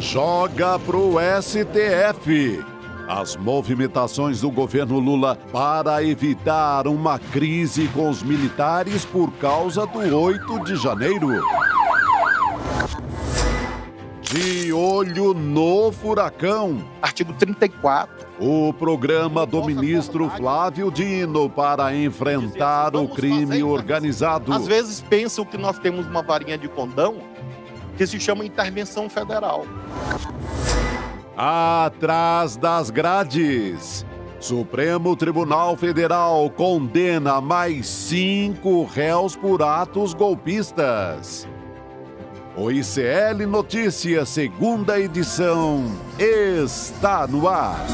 joga pro STF. As movimentações do governo Lula para evitar uma crise com os militares por causa do 8 de janeiro. De olho no furacão. Artigo 34. O programa do ministro Flávio Dino para enfrentar o crime organizado. Às vezes pensam que nós temos uma varinha de condão que se chama intervenção federal. Atrás das grades. Supremo Tribunal Federal condena mais cinco réus por atos golpistas. O ICL Notícias, segunda edição, está no ar.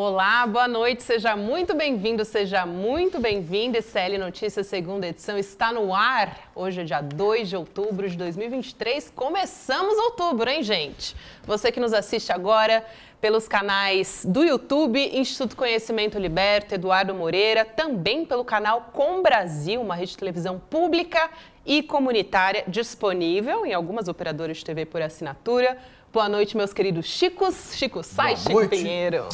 Olá, boa noite, seja muito bem-vindo, seja muito bem-vinda. SL Notícias, segunda edição, está no ar. Hoje é dia 2 de outubro de 2023. Começamos outubro, hein, gente? Você que nos assiste agora pelos canais do YouTube, Instituto Conhecimento Liberto, Eduardo Moreira, também pelo canal Com Brasil, uma rede de televisão pública e comunitária disponível em algumas operadoras de TV por assinatura. Boa noite, meus queridos Chicos. Chico, sai, Chico Pinheiro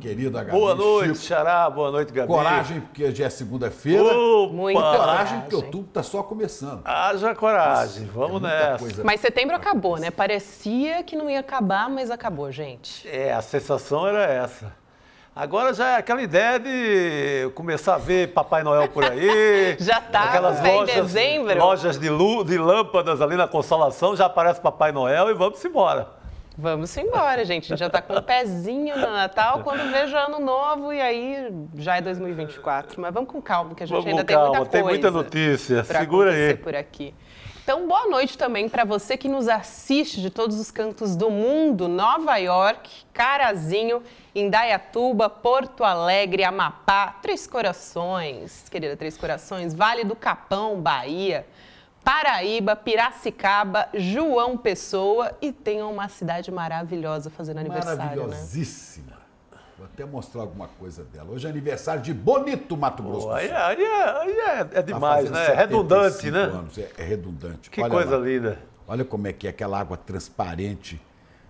querida Gabi. Boa noite, Chico. Xará. Boa noite, Gabi. Coragem, porque já é segunda-feira. Muita coragem, coragem, porque outubro está só começando. Haja coragem, Nossa, vamos é nessa. Coisa... Mas setembro acabou, né? Parecia que não ia acabar, mas acabou, gente. É, a sensação era essa. Agora já é aquela ideia de começar a ver Papai Noel por aí. já tá, aquelas é lojas, dezembro. Lojas de, de lâmpadas ali na Consolação, já aparece Papai Noel e vamos embora. Vamos embora, gente. A gente já está com o um pezinho no Natal. Quando vejo ano novo, e aí já é 2024. Mas vamos com calma, que a gente vamos ainda calma. tem muita coisa. Tem muita notícia. Segura aí. Por aqui. Então, boa noite também para você que nos assiste de todos os cantos do mundo: Nova York, Carazinho, Indaiatuba, Porto Alegre, Amapá, Três Corações, querida Três Corações, Vale do Capão, Bahia. Paraíba, Piracicaba, João Pessoa e tem uma cidade maravilhosa fazendo aniversário. Né? Maravilhosíssima. Né? Vou até mostrar alguma coisa dela. Hoje é aniversário de Bonito Mato Grosso. Olha, olha, olha é, é, é tá demais, né? É redundante, né? Anos. É, é redundante. Que olha coisa lá. linda. Olha como é que é aquela água transparente.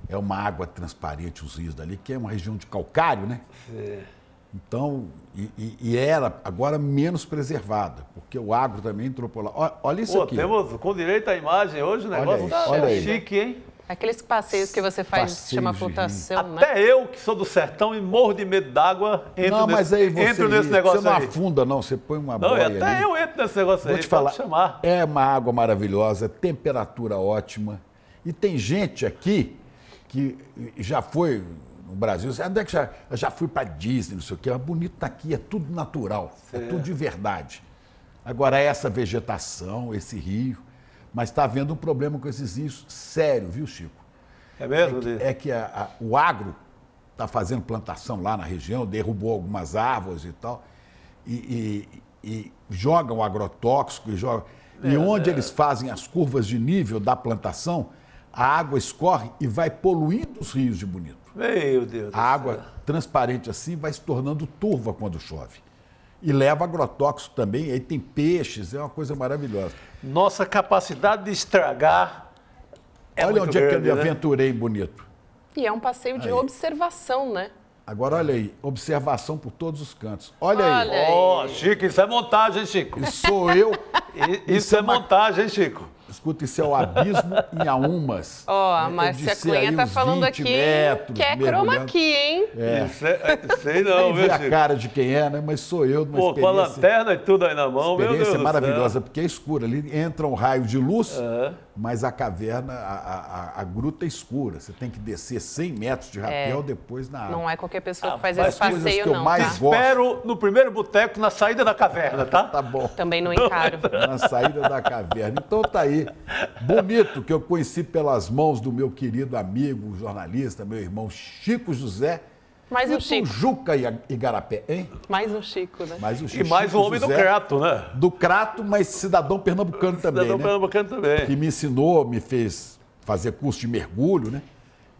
É uma água transparente os rios dali, que é uma região de calcário, né? É. Então, e, e, e, era agora menos preservada, porque o agro também entrou por lá. Olha, olha isso Pô, aqui. Temos com direito à imagem hoje, o negócio está é chique, hein? Aqueles passeios que você faz, Passeio chama flutuação né? Até eu, que sou do sertão e morro de medo d'água, entro, não, nesse, mas aí você, entro nesse negócio Você não aí. afunda, não, você põe uma não, boia Não, até eu entro nesse negócio Vou aí, te falar, chamar. É uma água maravilhosa, é temperatura ótima. E tem gente aqui que já foi no Brasil. Onde é que já, eu já fui para Disney, não sei o quê. Mas bonito aqui, é tudo natural, é certo. é tudo de verdade. Agora, essa vegetação, esse rio. Mas está havendo um problema com esses rios sério, viu, Chico? É mesmo? É que, é que a, a, o agro está fazendo plantação lá na região, derrubou algumas árvores e tal, e, e, e jogam agrotóxico, e, É, e onde é. eles fazem as curvas de nível da plantação, a água escorre e vai poluindo os rios de Bonito. Meu Deus a água céu. transparente assim vai se tornando turva quando chove. E leva agrotóxico também, aí tem peixes, é uma coisa maravilhosa. Nossa capacidade de estragar. É olha onde grande, é que eu me né? aventurei bonito. E é um passeio de aí. observação, né? Agora olha aí, observação por todos os cantos. Olha, olha aí. oh, Chico, isso é montagem, Chico. Isso sou eu. isso, isso é, é uma... montagem, Chico escuta, isso é o abismo em Aumas. Ó, oh, a Márcia Cunha tá falando aqui metros, que é croma aqui, hein? É. é. Sei, sei não, viu, a cara de quem é, né? Mas sou eu, uma Pô, com a lanterna e tudo aí na mão, meu Deus é maravilhosa, porque é escura. Ali entra um raio de luz... Uhum mas a caverna, a, a, a, gruta é escura. Você tem que descer 100 metros de é. rapel é. depois na água. Não é qualquer pessoa que ah, faz esse passeio, que eu não. Mais tá? gosto... Espero no primeiro boteco, na saída da caverna, tá? Tá bom. Também não encaro. Na saída da caverna. Então tá aí. Bonito, que eu conheci pelas mãos do meu querido amigo, jornalista, meu irmão Chico José, mais e o Chico. Juca e Igarapé, hein? Mais o Chico, né? Mais o Chico. E mais o homem José, do Crato, né? Do Crato, mas cidadão pernambucano também. Cidadão né? pernambucano também. Que me ensinou, me fez fazer curso de mergulho, né?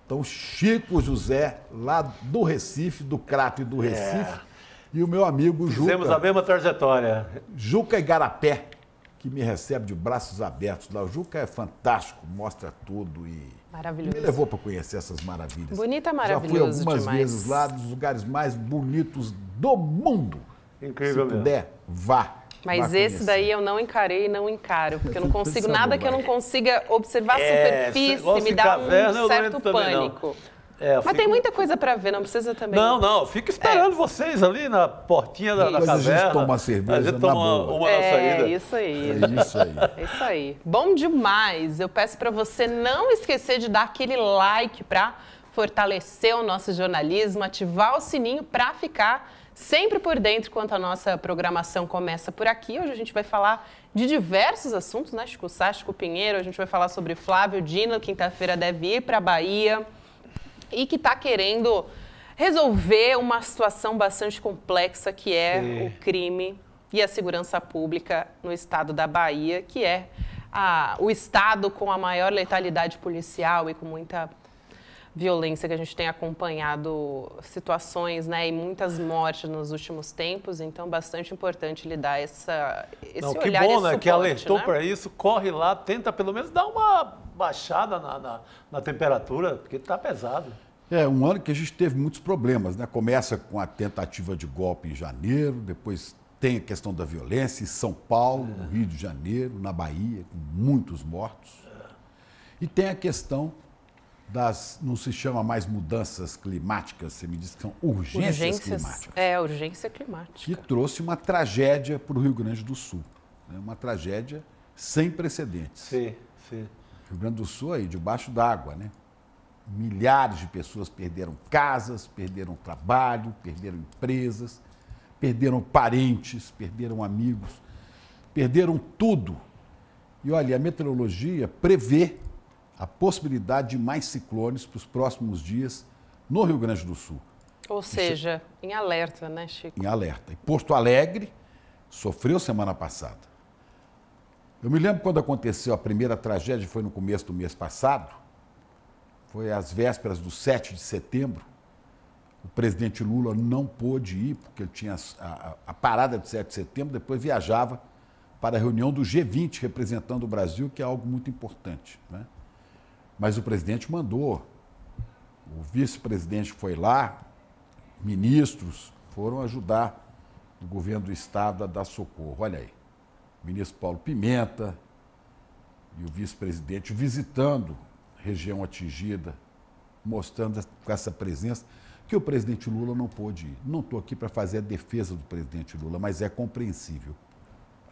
Então, Chico José, lá do Recife, do Crato e do é. Recife. É. E o meu amigo Juca. Fizemos a mesma trajetória. Juca Igarapé, que me recebe de braços abertos lá. O Juca é fantástico, mostra tudo e Maravilhoso. Me levou para conhecer essas maravilhas. Bonita, maravilhosa. Já fui algumas demais. vezes lá, dos lugares mais bonitos do mundo. Incrível. Se puder, vá. Mas esse conhecer. daí eu não encarei e não encaro, porque eu não consigo nada que eu não é. consiga observar a é, superfície, me dá um certo pânico. É, Mas fico... tem muita coisa para ver, não precisa também. Não, não, fico esperando é. vocês ali na portinha da, da caverna. A gente toma cerveja. A gente toma boa. uma é, na saída. É isso aí. É isso aí. É isso aí. Bom demais. Eu peço para você não esquecer de dar aquele like para fortalecer o nosso jornalismo, ativar o sininho para ficar sempre por dentro quando a nossa programação começa por aqui. Hoje a gente vai falar de diversos assuntos, né? Chico Sá, Chico Pinheiro, a gente vai falar sobre Flávio Dino, quinta-feira deve ir para a Bahia e que está querendo resolver uma situação bastante complexa que é Sim. o crime e a segurança pública no estado da Bahia, que é a, o estado com a maior letalidade policial e com muita violência que a gente tem acompanhado situações, né, e muitas mortes nos últimos tempos, então é bastante importante lhe dar essa esse Não, que bom, né, suporte, que alertou né? para isso, corre lá, tenta pelo menos dar uma baixada na, na, na temperatura, porque está pesado. É, um ano que a gente teve muitos problemas, né? Começa com a tentativa de golpe em janeiro, depois tem a questão da violência em São Paulo, é. no Rio de Janeiro, na Bahia, com muitos mortos. É. E tem a questão das não se chama mais mudanças climáticas, você me diz que são urgências, urgências climáticas. É, urgência climática. Que trouxe uma tragédia para o Rio Grande do Sul. Né? Uma tragédia sem precedentes. Sim, sim. Rio Grande do Sul aí, debaixo d'água, né? Milhares de pessoas perderam casas, perderam trabalho, perderam empresas, perderam parentes, perderam amigos, perderam tudo. E olha, a meteorologia prevê a possibilidade de mais ciclones para os próximos dias no Rio Grande do Sul. Ou seja, em alerta, né, Chico? Em alerta. E Porto Alegre sofreu semana passada. Eu me lembro quando aconteceu a primeira tragédia, foi no começo do mês passado, foi às vésperas do 7 de setembro. O presidente Lula não pôde ir, porque ele tinha a, a, a parada de 7 de setembro, depois viajava para a reunião do G20, representando o Brasil, que é algo muito importante. Né? Mas o presidente mandou. O vice-presidente foi lá, ministros foram ajudar o governo do estado a dar socorro. Olha aí, o ministro Paulo Pimenta e o vice-presidente visitando a região atingida, mostrando com essa presença que o presidente Lula não pôde ir. Não estou aqui para fazer a defesa do presidente Lula, mas é compreensível.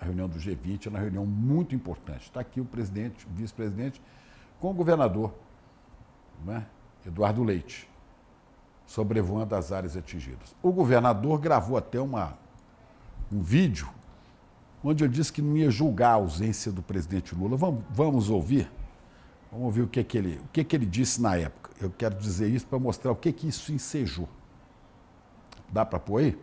A reunião do G20 é uma reunião muito importante. Está aqui o presidente, o vice-presidente com o governador né, Eduardo Leite, sobrevoando as áreas atingidas. O governador gravou até uma, um vídeo onde eu disse que não ia julgar a ausência do presidente Lula. Vamos, vamos ouvir? Vamos ouvir o que, é que, ele, o que, é que ele disse na época. Eu quero dizer isso para mostrar o que, é que isso ensejou. Dá para pôr aí?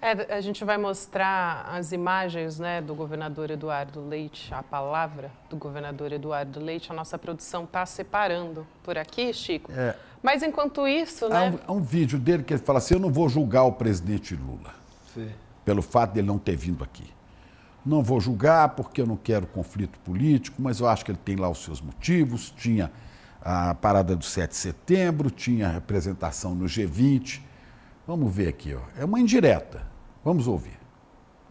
É, a gente vai mostrar as imagens né, do governador Eduardo Leite, a palavra do governador Eduardo Leite. A nossa produção está separando por aqui, Chico. É. Mas enquanto isso, há né? Um, há um, vídeo dele que ele fala assim: eu não vou julgar o presidente Lula Sim. pelo fato dele não ter vindo aqui. Não vou julgar porque eu não quero conflito político, mas eu acho que ele tem lá os seus motivos. Tinha a parada do 7 de setembro, tinha a representação no G20 Vamos ver aqui, ó. é uma indireta. Vamos ouvir.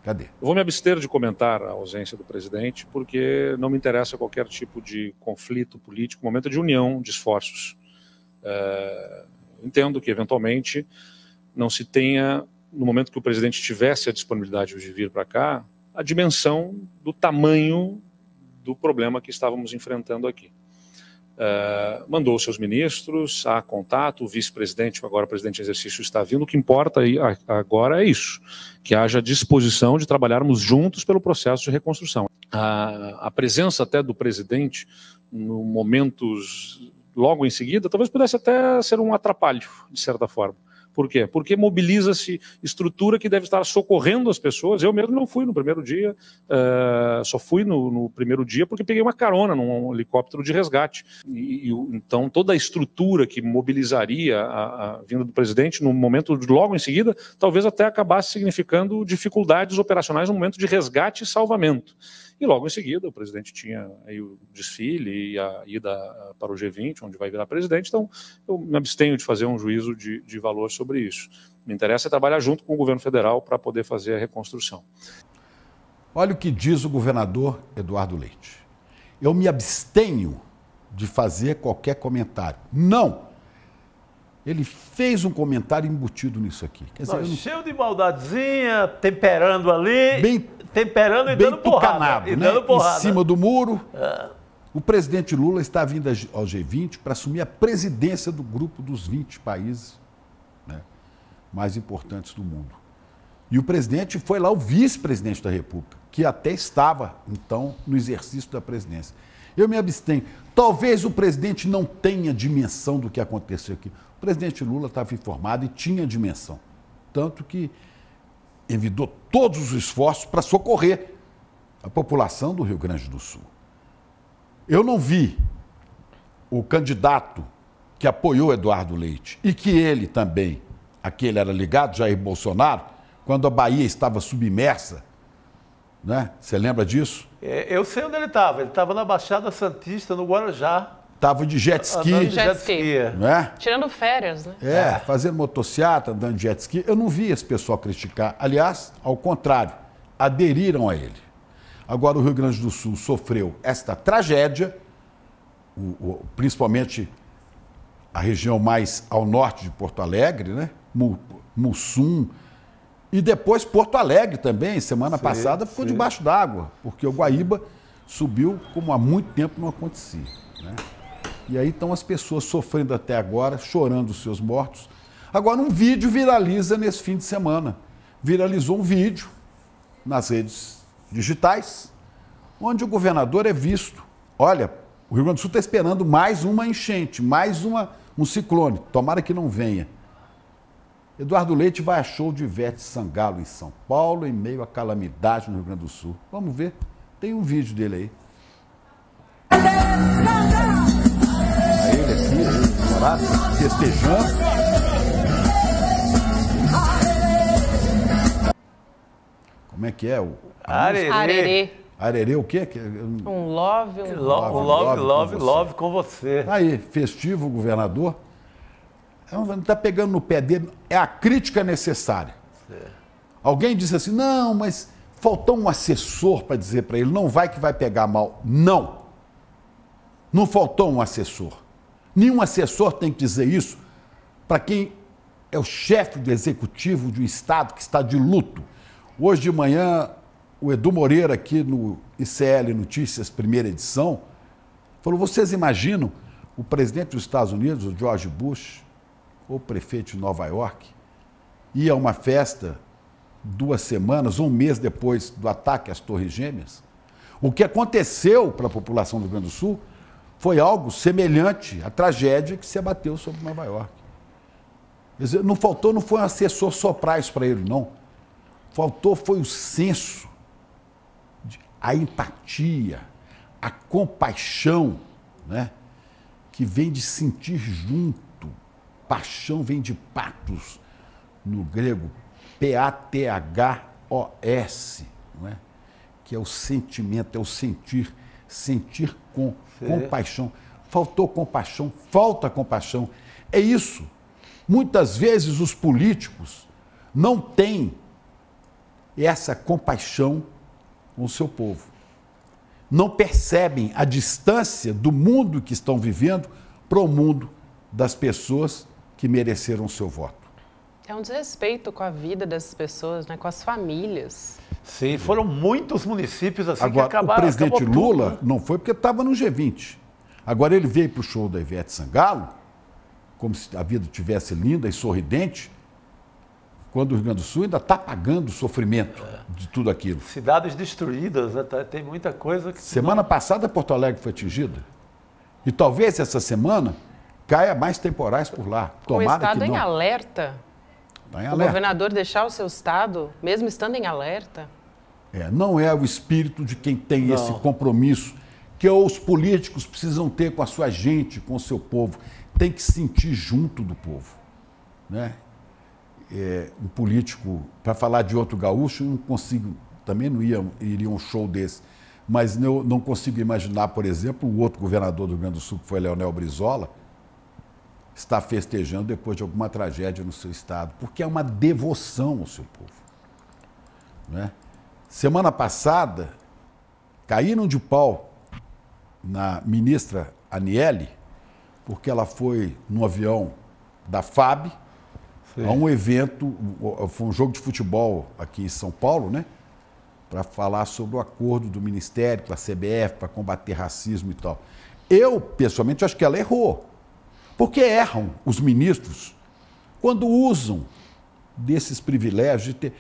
Cadê? Eu vou me abster de comentar a ausência do presidente, porque não me interessa qualquer tipo de conflito político, momento de união de esforços. Eh, entendo que, eventualmente, não se tenha, no momento que o presidente tivesse a disponibilidade de vir para cá, a dimensão do tamanho do problema que estávamos enfrentando aqui. Uh, mandou seus ministros, a contato, o vice-presidente, agora presidente em exercício, está vindo. O que importa agora é isso: que haja disposição de trabalharmos juntos pelo processo de reconstrução. A, a presença até do presidente, no momentos logo em seguida, talvez pudesse até ser um atrapalho, de certa forma. Por quê? Porque mobiliza-se estrutura que deve estar socorrendo as pessoas. Eu mesmo não fui no primeiro dia, uh, só fui no, no, primeiro dia porque peguei uma carona num helicóptero de resgate. E, e então toda a estrutura que mobilizaria a, a vinda do presidente no momento logo em seguida, talvez até acabasse significando dificuldades operacionais no momento de resgate e salvamento. E logo em seguida, o presidente tinha aí o desfile e a ida para o G20, onde vai virar presidente. Então, eu me abstenho de fazer um juízo de, de valor sobre isso. Me interessa é trabalhar junto com o governo federal para poder fazer a reconstrução. Olha o que diz o governador Eduardo Leite. Eu me abstenho de fazer qualquer comentário. Não! Ele fez um comentário embutido nisso aqui. Quer dizer, não, não... Cheio de maldadezinha, temperando ali. Bem Temperando e bem dando tucanado, né? porrada. E dando porrada. Em cima do muro. É. O presidente Lula está vindo ao G20 para assumir a presidência do grupo dos 20 países né, mais importantes do mundo. E o presidente foi lá o vice-presidente da República, que até estava, então, no exercício da presidência. Eu me abstenho. Talvez o presidente não tenha dimensão do que aconteceu aqui. O presidente Lula estava informado e tinha dimensão. Tanto que envidou todos os esforços para socorrer a população do Rio Grande do Sul. Eu não vi o candidato que apoiou Eduardo Leite e que ele também, aquele era ligado, Jair Bolsonaro, quando a Bahia estava submersa. Né? Você lembra disso? É, eu sei onde ele estava. Ele estava na Baixada Santista, no Guarujá, Tava de jet ski. Andando de jet, ski. Né? Tirando férias, né? É, é. fazendo motocicleta, andando de jet ski. Eu não vi esse pessoal criticar. Aliás, ao contrário, aderiram a ele. Agora, o Rio Grande do Sul sofreu esta tragédia, o, o, principalmente a região mais ao norte de Porto Alegre, né? Mussum. E depois Porto Alegre também, semana sim, passada, ficou sim. debaixo d'água, porque o Guaíba subiu como há muito tempo não acontecia. Né? E aí estão as pessoas sofrendo até agora, chorando os seus mortos. Agora, um vídeo viraliza nesse fim de semana. Viralizou um vídeo nas redes digitais, onde o governador é visto. Olha, o Rio Grande do Sul está esperando mais uma enchente, mais uma, um ciclone. Tomara que não venha. Eduardo Leite vai a show de Ivete Sangalo em São Paulo, em meio à calamidade no Rio Grande do Sul. Vamos ver? Tem um vídeo dele aí festejando. Como é que é? O... Arerê. Arerê. o quê? Um love, um love. Love, love, love, love com você. Com tá você. Aí, festivo, governador. Não é está pegando no pé dele. É a crítica necessária. Alguém disse assim, não, mas faltou um assessor para dizer para ele, não vai que vai pegar mal. Não. Não faltou um assessor. Nenhum assessor tem que dizer isso para quem é o chefe do executivo de um Estado que está de luto. Hoje de manhã, o Edu Moreira, aqui no ICL Notícias, primeira edição, falou: vocês imaginam o presidente dos Estados Unidos, o George Bush, ou prefeito de Nova York, ir a uma festa duas semanas, um mês depois do ataque às Torres Gêmeas? O que aconteceu para a população do Rio Grande do Sul foi algo semelhante à tragédia que se abateu sobre Nova York. Dizer, não faltou, não foi um assessor soprar isso para ele, não. Faltou foi o senso, de, a empatia, a compaixão, né? que vem de sentir junto. Paixão vem de patos, no grego, P-A-T-H-O-S, né? que é o sentimento, é o sentir, sentir com Sim. Compaixão. Faltou compaixão, falta compaixão. É isso. Muitas vezes os políticos não têm essa compaixão com o seu povo. Não percebem a distância do mundo que estão vivendo para o mundo das pessoas que mereceram o seu voto. É um desrespeito com a vida dessas pessoas, né? com as famílias. Sim, foram muitos municípios assim Agora, que acabaram. O presidente Lula tudo. não foi porque estava no G20. Agora ele veio para o show da Ivete Sangalo, como se a vida tivesse linda e sorridente, quando o Rio Grande do Sul ainda está pagando o sofrimento é. de tudo aquilo. Cidades destruídas, né? Tá, tem muita coisa que. Semana não... passada Porto Alegre foi atingida. E talvez essa semana caia mais temporais por lá. Tomara o Estado que não. em alerta Tá o governador deixar o seu estado, mesmo estando em alerta? É, não é o espírito de quem tem não. esse compromisso que os políticos precisam ter com a sua gente, com o seu povo. Tem que sentir junto do povo. Né? É, um político, para falar de outro gaúcho, eu não consigo, também não ia, iria um show desse. Mas eu não consigo imaginar, por exemplo, o outro governador do Rio Grande do Sul, que foi Leonel Brizola, está festejando depois de alguma tragédia no seu estado, porque é uma devoção ao seu povo. Né? Semana passada, caíram de pau na ministra Aniele, porque ela foi no avião da FAB Sim. a um evento, foi um jogo de futebol aqui em São Paulo, né? Para falar sobre o acordo do Ministério com a CBF para combater racismo e tal. Eu, pessoalmente, acho que ela errou. Porque erram os ministros quando usam desses privilégios de ter.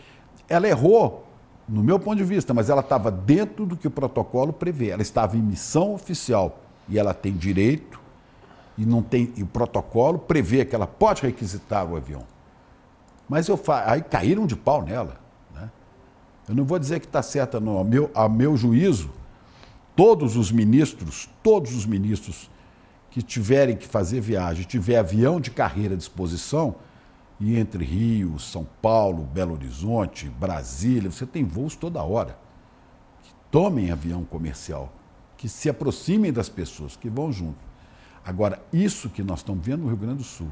Ela errou, no meu ponto de vista, mas ela estava dentro do que o protocolo prevê. Ela estava em missão oficial e ela tem direito e não tem e o protocolo prevê que ela pode requisitar o avião. Mas eu fa... aí caíram de pau nela. Né? Eu não vou dizer que está certa, não. A meu, a meu juízo, todos os ministros, todos os ministros que tiverem que fazer viagem, tiver avião de carreira à disposição, e entre Rio, São Paulo, Belo Horizonte, Brasília, você tem voos toda hora. Que tomem avião comercial, que se aproximem das pessoas, que vão junto. Agora, isso que nós estamos vendo no Rio Grande do Sul.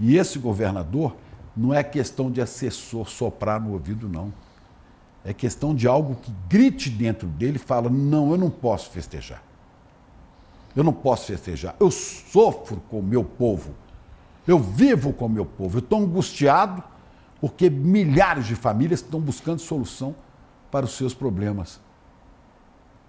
E esse governador não é questão de assessor soprar no ouvido, não. É questão de algo que grite dentro dele e fala: não, eu não posso festejar. Eu não posso festejar. Eu sofro com o meu povo. Eu vivo com o meu povo. Eu estou angustiado porque milhares de famílias estão buscando solução para os seus problemas,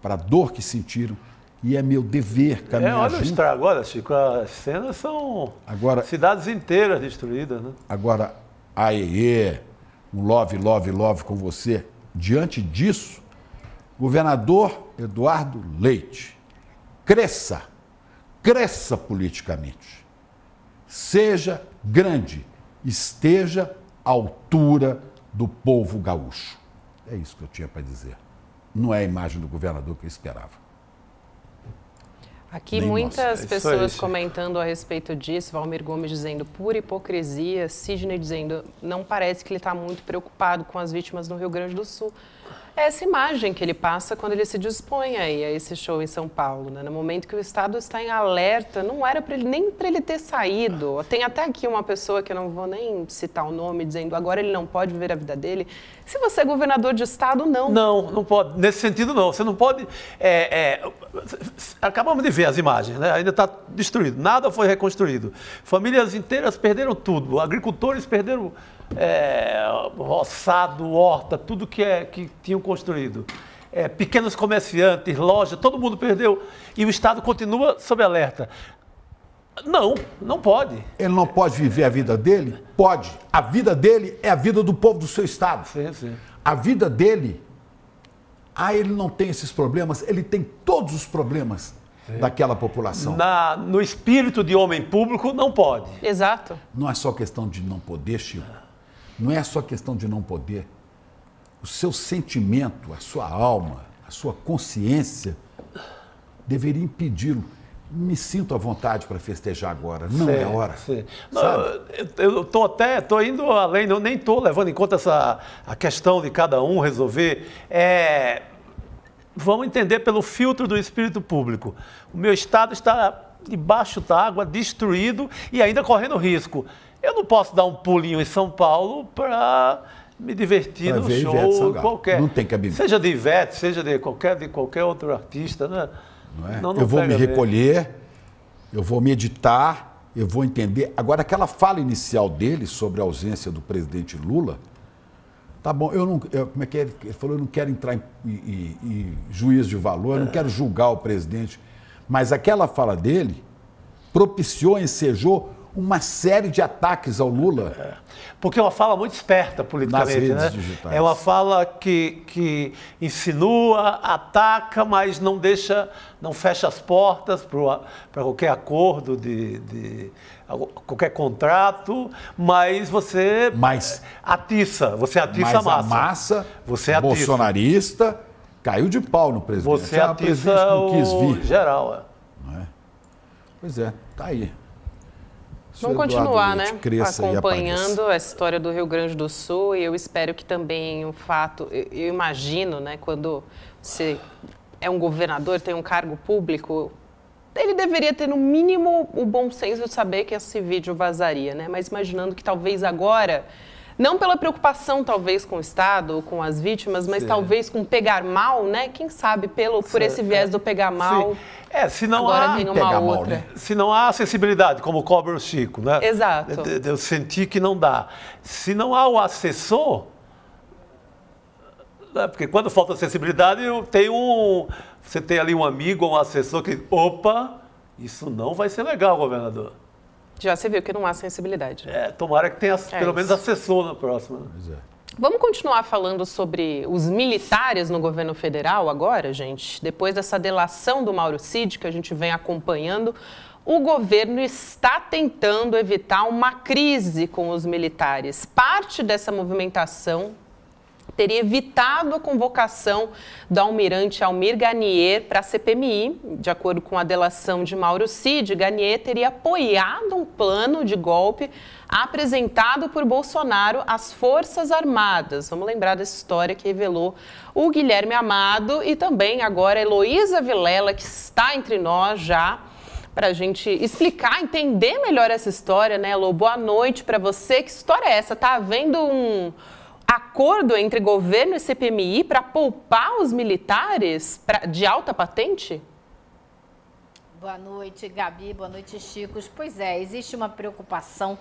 para a dor que sentiram. E é meu dever caminhar. É, olha junto. o estrago, olha, Chico, as cenas são agora, cidades inteiras destruídas. Né? Agora, aê, um love, love, love com você. Diante disso, governador Eduardo Leite cresça, cresça politicamente. Seja grande, esteja à altura do povo gaúcho. É isso que eu tinha para dizer. Não é a imagem do governador que eu esperava. Aqui muitas nossa. É pessoas é comentando a respeito disso, Valmir Gomes dizendo pura hipocrisia, Sidney dizendo não parece que ele está muito preocupado com as vítimas no Rio Grande do Sul é essa imagem que ele passa quando ele se dispõe aí a esse show em São Paulo, né? no momento que o Estado está em alerta, não era para ele nem para ele ter saído. Tem até aqui uma pessoa que eu não vou nem citar o nome dizendo agora ele não pode viver a vida dele. Se você é governador de Estado, não. Não, não pode. Nesse sentido, não. Você não pode. É, é, acabamos de ver as imagens, né? Ainda está destruído. Nada foi reconstruído. Famílias inteiras perderam tudo. Agricultores perderam é, roçado, horta, tudo que, é, que tinham construído. É, pequenos comerciantes, lojas, todo mundo perdeu e o Estado continua sob alerta. Não, não pode. Ele não pode viver a vida dele? Pode. A vida dele é a vida do povo do seu Estado. Sim, sim. A vida dele, ah, ele não tem esses problemas, ele tem todos os problemas sim. daquela população. Na, no espírito de homem público, não pode. Exato. Não é só questão de não poder, Chico não é só questão de não poder. O seu sentimento, a sua alma, a sua consciência deveria impedi-lo. Me sinto à vontade para festejar agora, não sim, é hora. Sim. Não, eu estou até estou indo além, eu nem estou levando em conta essa a questão de cada um resolver. É, vamos entender pelo filtro do espírito público. O meu estado está debaixo da água, destruído e ainda correndo risco. Eu não posso dar um pulinho em São Paulo para me divertir pra num show qualquer. Não tem cabimento. Seja de Ivete, seja de qualquer, de qualquer outro artista, né? Não é? Não, não eu vou me recolher, eu vou meditar, eu vou entender. Agora, aquela fala inicial dele sobre a ausência do presidente Lula, tá bom, eu não. Eu, como é que é? Ele falou, eu não quero entrar em, em, em juízo de valor, eu não é. quero julgar o presidente. Mas aquela fala dele propiciou, ensejou uma série de ataques ao Lula. É. Porque é uma fala muito esperta politicamente, né? Digitais. É uma fala que, que insinua, ataca, mas não deixa, não fecha as portas para qualquer acordo de, de qualquer contrato, mas você mas, atiça, você atiça a massa. A massa você atiça. bolsonarista caiu de pau no presidente. Você atiça ah, o presidente não quis vir. geral. É. é. Pois é, tá aí. Vamos continuar, Leite, né? Cresça acompanhando a história do Rio Grande do Sul e eu espero que também o um fato, eu imagino, né, quando você é um governador, tem um cargo público, ele deveria ter no mínimo o bom senso de saber que esse vídeo vazaria, né? Mas imaginando que talvez agora não pela preocupação, talvez, com o Estado ou com as vítimas, mas Sim. talvez com pegar mal, né? Quem sabe pelo, por esse é. viés do pegar mal. Sim. É, se não há. Pegar mal, né? Se não há acessibilidade, como cobra o Chico, né? Exato. Eu senti que não dá. Se não há o assessor. Né? Porque quando falta acessibilidade, tem um. Você tem ali um amigo ou um assessor que. Opa, isso não vai ser legal, governador. Já se viu que não há sensibilidade. É, tomara que tenha é pelo isso. menos a sessão na próxima. Pois é. Vamos continuar falando sobre os militares no governo federal agora, gente? Depois dessa delação do Mauro Cid que a gente vem acompanhando, o governo está tentando evitar uma crise com os militares. Parte dessa movimentação teria evitado a convocação do almirante Almir Garnier para a CPMI. De acordo com a delação de Mauro Cid, Garnier teria apoiado um plano de golpe apresentado por Bolsonaro às Forças Armadas. Vamos lembrar dessa história que revelou o Guilherme Amado e também agora Heloísa Vilela, que está entre nós já para a gente explicar, entender melhor essa história, né, Lô? Boa noite para você. Que história é essa? Tá havendo um acordo entre governo e CPMI para poupar os militares pra, de alta patente? Boa noite, Gabi. Boa noite, Chicos. Pois é, existe uma preocupação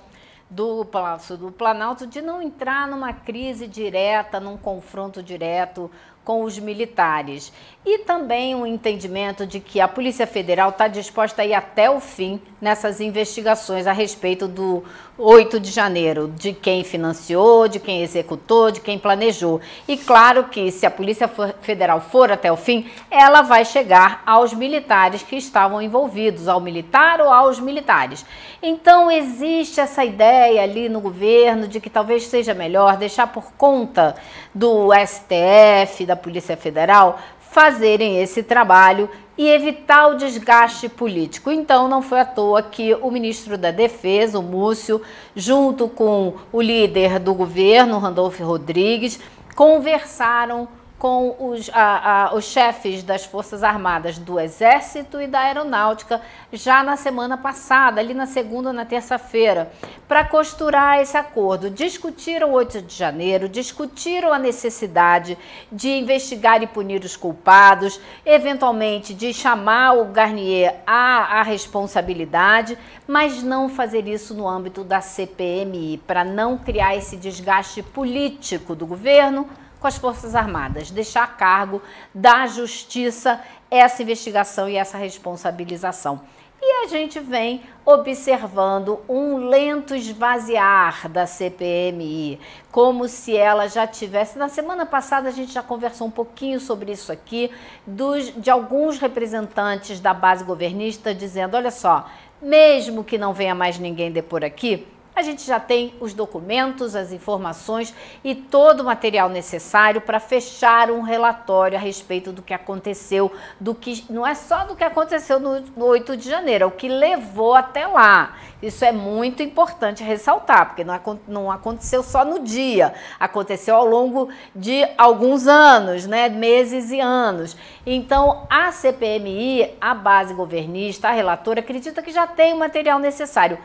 do Palácio do Planalto de não entrar numa crise direta, num confronto direto com os militares e também um entendimento de que a Polícia Federal está disposta a ir até o fim nessas investigações a respeito do 8 de janeiro, de quem financiou, de quem executou, de quem planejou. E claro que se a Polícia Federal for até o fim, ela vai chegar aos militares que estavam envolvidos, ao militar ou aos militares. Então existe essa ideia ali no governo de que talvez seja melhor deixar por conta do STF, da Polícia Federal, fazerem esse trabalho e evitar o desgaste político. Então, não foi à toa que o ministro da Defesa, o Múcio, junto com o líder do governo, Randolfo Rodrigues, conversaram com os, a, a, os chefes das Forças Armadas do Exército e da Aeronáutica já na semana passada, ali na segunda, na terça-feira, para costurar esse acordo. Discutiram o 8 de janeiro, discutiram a necessidade de investigar e punir os culpados, eventualmente de chamar o Garnier à, à responsabilidade, mas não fazer isso no âmbito da CPMI, para não criar esse desgaste político do governo com as Forças Armadas, deixar a cargo da Justiça essa investigação e essa responsabilização. E a gente vem observando um lento esvaziar da CPMI, como se ela já tivesse. Na semana passada a gente já conversou um pouquinho sobre isso aqui, dos, de alguns representantes da base governista dizendo: olha só, mesmo que não venha mais ninguém depor aqui, a gente já tem os documentos, as informações e todo o material necessário para fechar um relatório a respeito do que aconteceu, do que não é só do que aconteceu no, no 8 de janeiro, é o que levou até lá. Isso é muito importante ressaltar, porque não, não aconteceu só no dia, aconteceu ao longo de alguns anos, né? Meses e anos. Então, a CPMI, a base governista, a relatora, acredita que já tem o material necessário.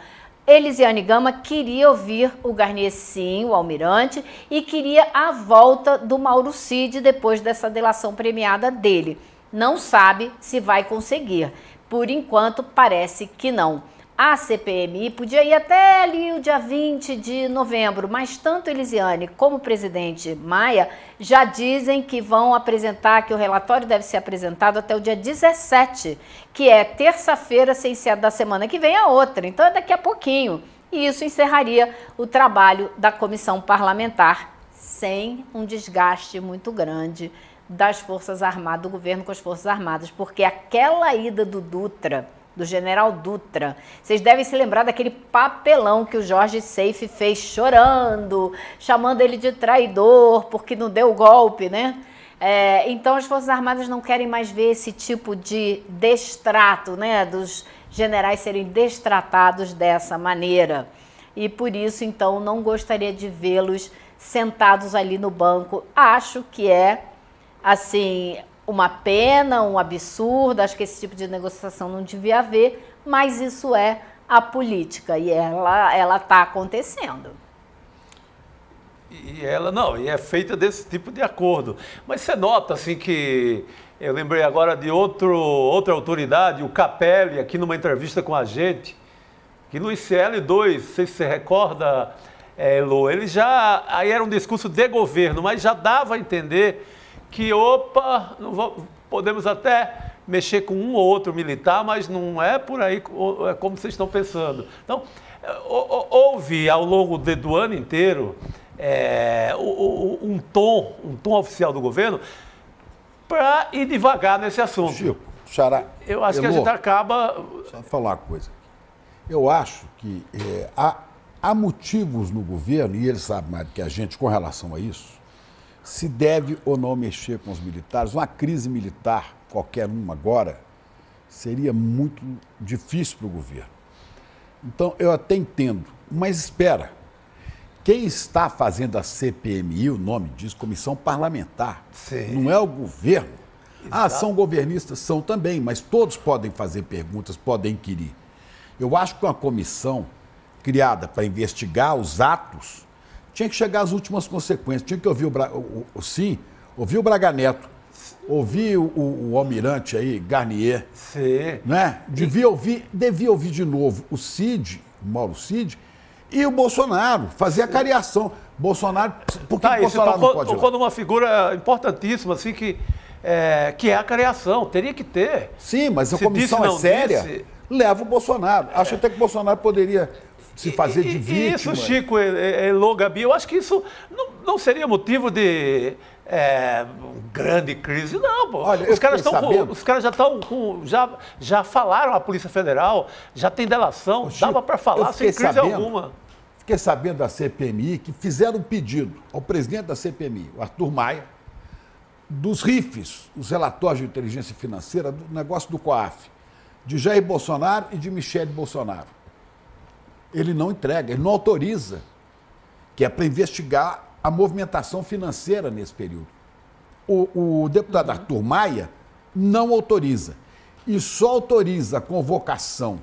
Elisiane Gama queria ouvir o Garnier sim, o almirante, e queria a volta do Mauro Cid depois dessa delação premiada dele. Não sabe se vai conseguir. Por enquanto, parece que não a CPMI podia ir até ali o dia 20 de novembro, mas tanto Elisiane como o presidente Maia já dizem que vão apresentar, que o relatório deve ser apresentado até o dia 17, que é terça-feira, sem ser da semana que vem a é outra, então é daqui a pouquinho. E isso encerraria o trabalho da comissão parlamentar sem um desgaste muito grande das Forças Armadas, do governo com as Forças Armadas, porque aquela ida do Dutra do general Dutra. Vocês devem se lembrar daquele papelão que o Jorge Seife fez chorando, chamando ele de traidor porque não deu golpe, né? É, então as Forças Armadas não querem mais ver esse tipo de destrato, né? Dos generais serem destratados dessa maneira. E por isso, então, não gostaria de vê-los sentados ali no banco. Acho que é, assim, uma pena, um absurdo, acho que esse tipo de negociação não devia haver, mas isso é a política e ela ela está acontecendo. E ela não, e é feita desse tipo de acordo. Mas você nota assim que eu lembrei agora de outro, outra autoridade, o Capelli, aqui numa entrevista com a gente, que no ICL2, não sei se você recorda, é, Elô, ele já. Aí era um discurso de governo, mas já dava a entender que, opa, não vou, podemos até mexer com um ou outro militar, mas não é por aí é como vocês estão pensando. Então, é, houve ao longo do ano inteiro é, um tom, um tom oficial do governo para ir devagar nesse assunto. Chico, Xará, eu acho Elô, que a gente acaba. Só falar uma coisa. Eu acho que é, há, há motivos no governo, e ele sabe mais do que a gente com relação a isso, se deve ou não mexer com os militares. Uma crise militar, qualquer uma agora, seria muito difícil para o governo. Então, eu até entendo, mas espera. Quem está fazendo a CPMI, o nome diz Comissão Parlamentar, Sim. não é o governo. Ah, são governistas? São também, mas todos podem fazer perguntas, podem inquirir. Eu acho que uma comissão criada para investigar os atos tinha que chegar às últimas consequências, tinha que ouvir o, Bra... o, o sim, ouvir o Braga Neto, ouvir o, o, o almirante aí, Garnier. Sim. Né? Devia e... ouvir, devia ouvir de novo o Cid, o Mauro Cid, e o Bolsonaro, fazer a cariação. Bolsonaro, por que tá, o Bolsonaro tocou, não pode tocou numa figura importantíssima, assim, que é, que é a cariação, teria que ter. Sim, mas a Se comissão disse, é séria. Disse... Leva o Bolsonaro. Acho é. até que o Bolsonaro poderia se fazer de vítima. isso, Chico, Elô, é, é, é Gabi, eu acho que isso não, não seria motivo de é, grande crise, não. Pô. Olha, os, caras estão os caras já estão com. Já, já falaram à Polícia Federal, já tem delação, Ô, Chico, dava para falar sem crise sabendo, alguma. Fiquei sabendo da CPMI que fizeram um pedido ao presidente da CPMI, o Arthur Maia, dos RIFs, os relatórios de inteligência financeira, do negócio do COAF, de Jair Bolsonaro e de Michele Bolsonaro ele não entrega, ele não autoriza, que é para investigar a movimentação financeira nesse período. O, o deputado Arthur Maia não autoriza e só autoriza a convocação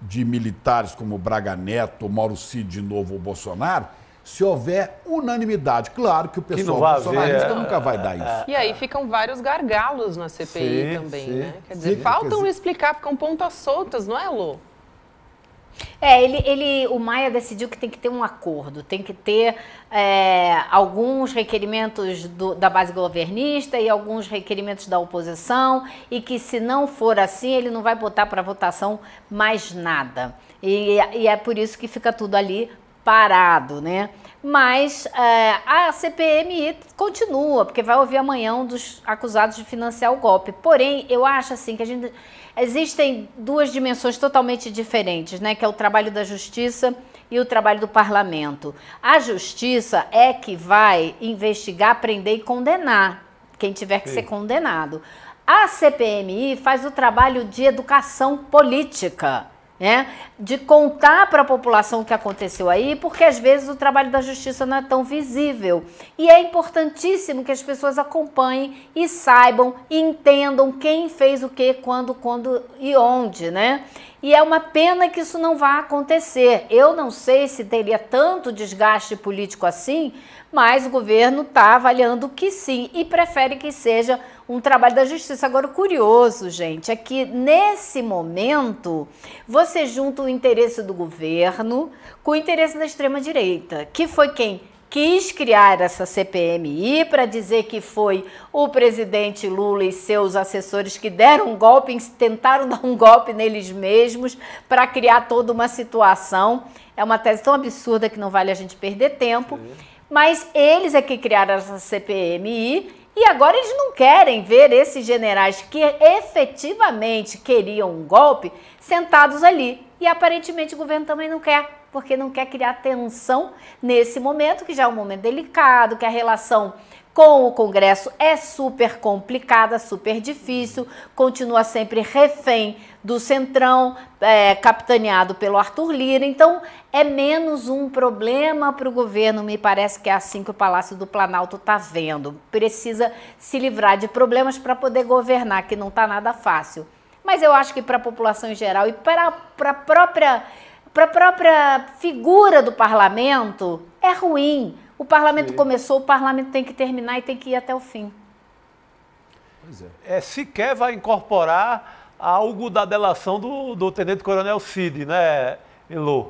de militares como Braga Neto, Mauro Cid de novo, o Bolsonaro, se houver unanimidade. Claro que o pessoal que bolsonarista haver. É. nunca vai dar isso. E aí ficam vários gargalos na CPI sim, também, sim. né? Quer dizer, sim, faltam quer dizer... explicar, ficam pontas soltas, não é, Lu? É, ele, ele, o Maia decidiu que tem que ter um acordo, tem que ter é, alguns requerimentos do, da base governista e alguns requerimentos da oposição, e que se não for assim, ele não vai botar para votação mais nada. E, e, é por isso que fica tudo ali parado, né? Mas é, a CPMI continua, porque vai ouvir amanhã um dos acusados de financiar o golpe. Porém, eu acho assim que a gente Existem duas dimensões totalmente diferentes, né? Que é o trabalho da justiça e o trabalho do parlamento. A justiça é que vai investigar, prender e condenar quem tiver que Sim. ser condenado. A CPMI faz o trabalho de educação política né? De contar para a população o que aconteceu aí, porque às vezes o trabalho da justiça não é tão visível. E é importantíssimo que as pessoas acompanhem e saibam, e entendam quem fez o que, quando, quando e onde, né? E é uma pena que isso não vá acontecer. Eu não sei se teria tanto desgaste político assim, mas o governo está avaliando que sim e prefere que seja um trabalho da justiça. Agora, o curioso, gente, é que nesse momento você junta o interesse do governo com o interesse da extrema-direita, que foi quem quis criar essa CPMI para dizer que foi o presidente Lula e seus assessores que deram um golpe, tentaram dar um golpe neles mesmos para criar toda uma situação. É uma tese tão absurda que não vale a gente perder tempo. É. Mas eles é que criaram essa CPMI e agora eles não querem ver esses generais que efetivamente queriam um golpe sentados ali. E aparentemente o governo também não quer, porque não quer criar tensão nesse momento, que já é um momento delicado, que a relação com o Congresso é super complicada, super difícil, continua sempre refém do Centrão, é, capitaneado pelo Arthur Lira. Então, é menos um problema para o governo, me parece que é assim que o Palácio do Planalto está vendo. Precisa se livrar de problemas para poder governar, que não está nada fácil. Mas eu acho que para a população em geral e para a própria, própria figura do parlamento, é ruim o parlamento Sim. começou, o parlamento tem que terminar e tem que ir até o fim. Pois é. é sequer vai incorporar algo da delação do, do tenente-coronel Cid, né, Elô?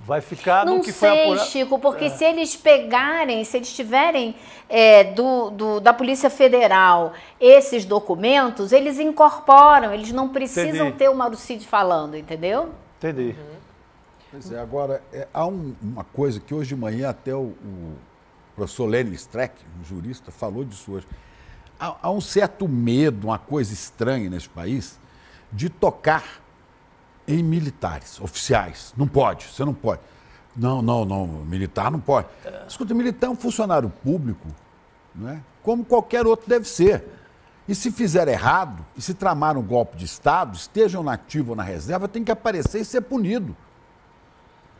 Vai ficar Não no que sei, foi apurado. Chico, porque é. se eles pegarem, se eles tiverem é, do, do, da Polícia Federal esses documentos, eles incorporam, eles não precisam Entendi. ter o Mauro Cid falando, entendeu? Entendi. Uhum. Pois é, agora, é, há um, uma coisa que hoje de manhã até o, o professor Lenny Streck, um jurista, falou disso hoje. Há, há um certo medo, uma coisa estranha neste país, de tocar em militares, oficiais. Não pode, você não pode. Não, não, não, militar não pode. Escuta, militar é um funcionário público, não é? como qualquer outro deve ser. E se fizer errado, e se tramar um golpe de Estado, estejam na ativa ou na reserva, tem que aparecer e ser punido.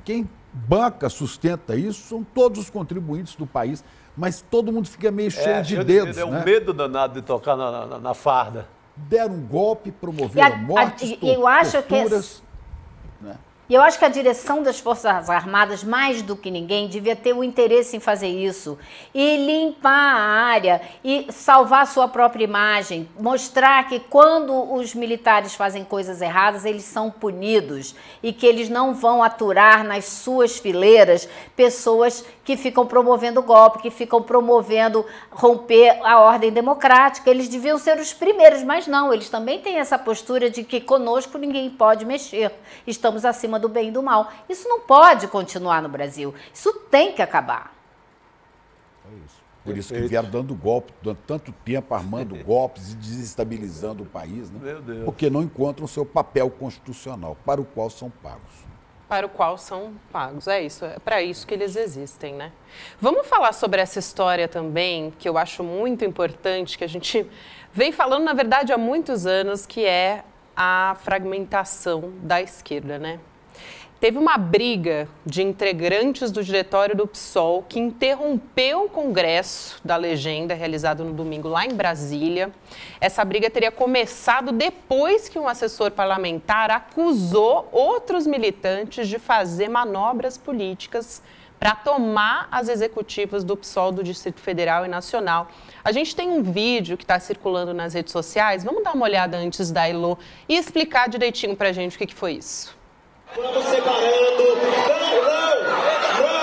Quem banca, sustenta isso, são todos os contribuintes do país, mas todo mundo fica meio é, cheio é, de dedos. É né? um medo danado de tocar na, na, na farda. Deram um golpe, promoveram a, mortes, a, eu acho torturas. Que e eu acho que a direção das Forças Armadas, mais do que ninguém, devia ter o interesse em fazer isso. E limpar a área e salvar sua própria imagem. Mostrar que quando os militares fazem coisas erradas, eles são punidos. E que eles não vão aturar nas suas fileiras pessoas que ficam promovendo golpe, que ficam promovendo romper a ordem democrática. Eles deviam ser os primeiros, mas não. Eles também têm essa postura de que conosco ninguém pode mexer. Estamos acima do bem e do mal. Isso não pode continuar no Brasil. Isso tem que acabar. É isso. Por isso que vieram dando golpe, tanto tempo armando golpes e desestabilizando o país, né? porque não encontram seu papel constitucional, para o qual são pagos. Para o qual são pagos, é isso, é para isso que eles existem, né? Vamos falar sobre essa história também, que eu acho muito importante, que a gente vem falando, na verdade, há muitos anos, que é a fragmentação da esquerda, né? Teve uma briga de integrantes do diretório do PSOL que interrompeu o congresso da legenda realizado no domingo lá em Brasília. Essa briga teria começado depois que um assessor parlamentar acusou outros militantes de fazer manobras políticas para tomar as executivas do PSOL do Distrito Federal e Nacional. A gente tem um vídeo que está circulando nas redes sociais. Vamos dar uma olhada antes da Elo e explicar direitinho para a gente o que, que foi isso. Vamos separando. Não, não, não.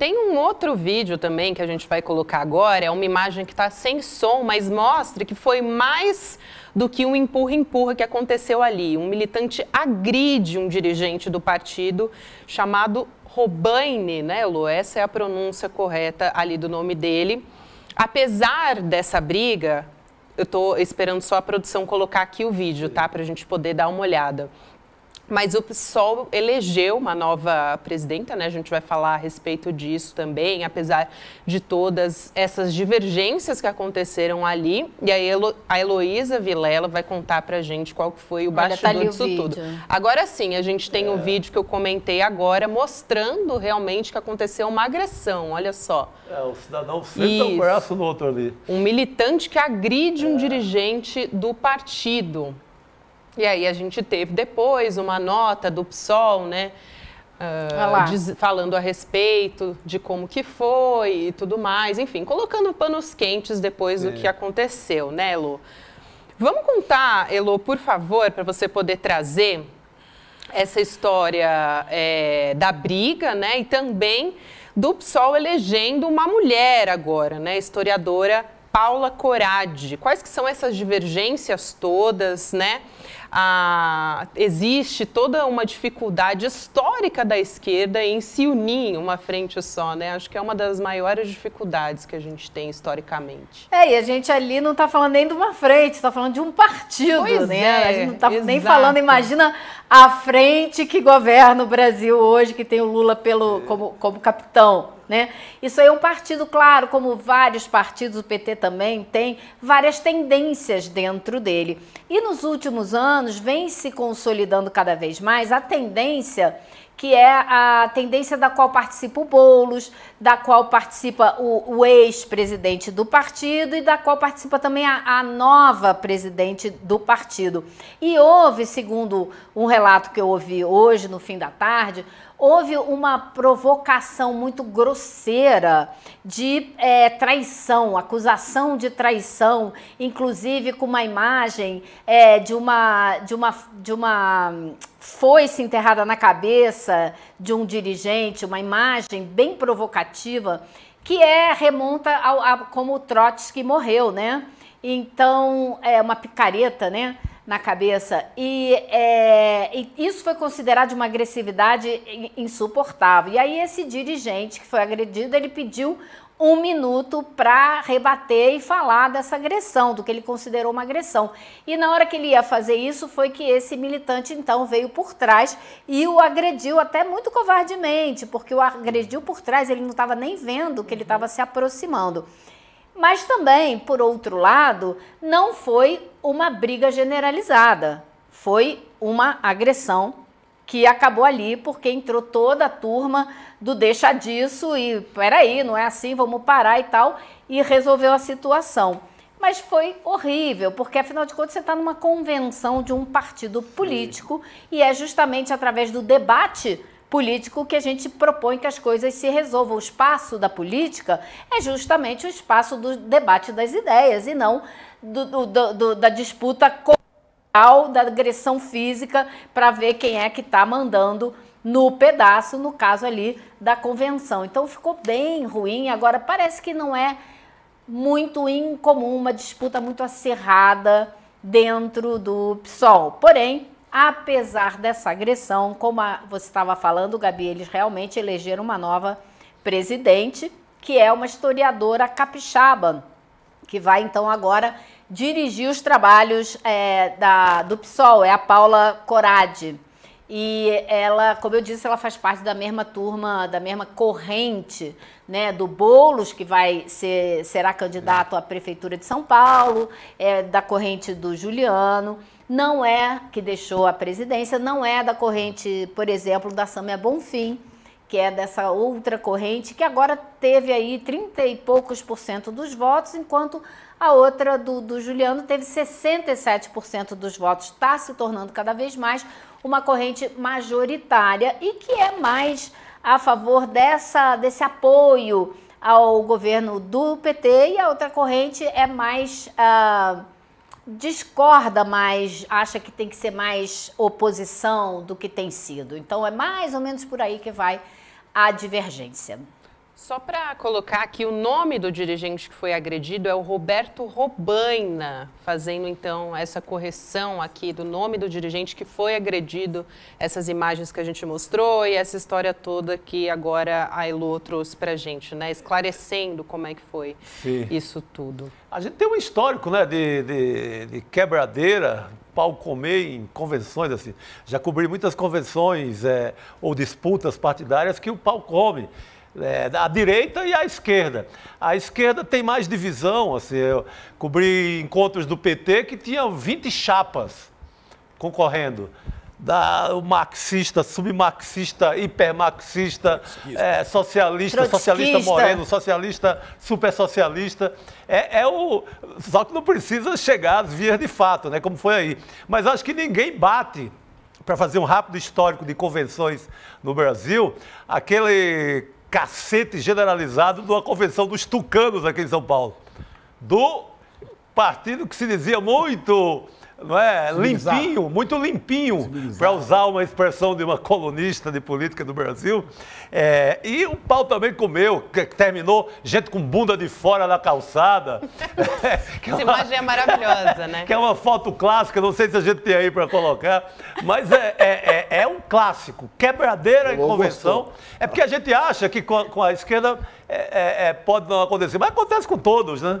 Tem um outro vídeo também que a gente vai colocar agora, é uma imagem que está sem som, mas mostra que foi mais do que um empurra-empurra que aconteceu ali. Um militante agride um dirigente do partido chamado Robaine, né, Lu? Essa é a pronúncia correta ali do nome dele. Apesar dessa briga, eu estou esperando só a produção colocar aqui o vídeo, tá? Para a gente poder dar uma olhada. Mas o PSOL elegeu uma nova presidenta, né? A gente vai falar a respeito disso também, apesar de todas essas divergências que aconteceram ali. E aí a Heloísa Vilela vai contar pra gente qual que foi o baixo tá bastidor tá disso tudo. Agora sim, a gente tem o é. um vídeo que eu comentei agora mostrando realmente que aconteceu uma agressão. Olha só. É, o cidadão senta o um braço no outro ali. Um militante que agride é. um dirigente do partido. E aí a gente teve depois uma nota do PSOL, né? Uh, falando a respeito de como que foi e tudo mais, enfim, colocando panos quentes depois é. do que aconteceu, né, Elo? Vamos contar, Elo, por favor, para você poder trazer essa história é, da briga, né, e também do PSOL elegendo uma mulher agora, né, historiadora Paula Corade. Quais que são essas divergências todas, né? a, existe toda uma dificuldade histórica da esquerda em se unir em uma frente só, né? Acho que é uma das maiores dificuldades que a gente tem historicamente. É, e a gente ali não está falando nem de uma frente, está falando de um partido, pois né? É, a gente não está nem falando, imagina a frente que governa o Brasil hoje, que tem o Lula pelo, é. como, como capitão. Né? Isso aí é um partido, claro, como vários partidos, o PT também tem várias tendências dentro dele. E nos últimos anos vem se consolidando cada vez mais a tendência que é a tendência da qual participa o Boulos, da qual participa o, o ex-presidente do partido e da qual participa também a, a, nova presidente do partido. E houve, segundo um relato que eu ouvi hoje, no fim da tarde, houve uma provocação muito grosseira de é, traição, acusação de traição, inclusive com uma imagem é, de uma. De uma, de uma foice enterrada na cabeça de um dirigente, uma imagem bem provocativa negativa, que é remonta ao, a como Trotsky morreu, né? Então, é uma picareta, né? Na cabeça. E, é, e isso foi considerado uma agressividade insuportável. E aí, esse dirigente que foi agredido, ele pediu um minuto para rebater e falar dessa agressão, do que ele considerou uma agressão. E na hora que ele ia fazer isso, foi que esse militante então veio por trás e o agrediu até muito covardemente, porque o agrediu por trás, ele não estava nem vendo que ele estava se aproximando. Mas também, por outro lado, não foi uma briga generalizada, foi uma agressão que acabou ali porque entrou toda a turma do deixa disso e peraí, não é assim, vamos parar e tal, e resolveu a situação. Mas foi horrível, porque afinal de contas você está numa convenção de um partido político Sim. e é justamente através do debate político que a gente propõe que as coisas se resolvam. O espaço da política é justamente o espaço do debate das ideias e não do, do, do, da disputa. Com da agressão física para ver quem é que está mandando no pedaço, no caso ali da convenção. Então ficou bem ruim. Agora parece que não é muito incomum uma disputa muito acirrada dentro do PSOL. Porém, apesar dessa agressão, como a, você estava falando, Gabi, eles realmente elegeram uma nova presidente, que é uma historiadora capixaba, que vai então agora dirigir os trabalhos é, da, do PSOL, é a Paula Coradi. E ela, como eu disse, ela faz parte da mesma turma, da mesma corrente, né, do Bolos que vai ser será candidato à prefeitura de São Paulo, é da corrente do Juliano, não é que deixou a presidência, não é da corrente, por exemplo, da Samia Bonfim, que é dessa outra corrente que agora teve aí 30 e poucos por cento dos votos, enquanto a outra do, do Juliano teve 67% dos votos, está se tornando cada vez mais uma corrente majoritária e que é mais a favor dessa, desse apoio ao governo do PT e a outra corrente é mais uh, discorda mais, acha que tem que ser mais oposição do que tem sido. Então é mais ou menos por aí que vai a divergência. Só para colocar aqui, o nome do dirigente que foi agredido é o Roberto Robaina, fazendo então essa correção aqui do nome do dirigente que foi agredido, essas imagens que a gente mostrou e essa história toda que agora a Elo trouxe para a gente, né? esclarecendo como é que foi Sim. isso tudo. A gente tem um histórico né, de, de, de quebradeira, pau comer em convenções assim. Já cobri muitas convenções é, ou disputas partidárias que o pau come é, a direita e a esquerda. A esquerda tem mais divisão, assim, eu cobri encontros do PT que tinham 20 chapas concorrendo. Da, o marxista, submarxista, hipermarxista, é, socialista, socialista moreno, socialista, supersocialista. É, é o. Só que não precisa chegar às vias de fato, né? Como foi aí. Mas acho que ninguém bate para fazer um rápido histórico de convenções no Brasil, aquele cacete generalizado uma convenção dos tucanos aqui em São Paulo. Do partido que se dizia muito não é, limpinho, muito limpinho, para usar uma expressão de uma colunista de política do Brasil. É, e o pau também comeu, que terminou gente com bunda de fora na calçada. É, que é uma, Essa imagem é maravilhosa, né? Que é uma foto clássica, não sei se a gente tem aí para colocar, mas é, é, é, é, um clássico, quebradeira em e convenção. Gostou. É porque a gente acha que com a, com a esquerda é, pode não acontecer, mas acontece com todos, né?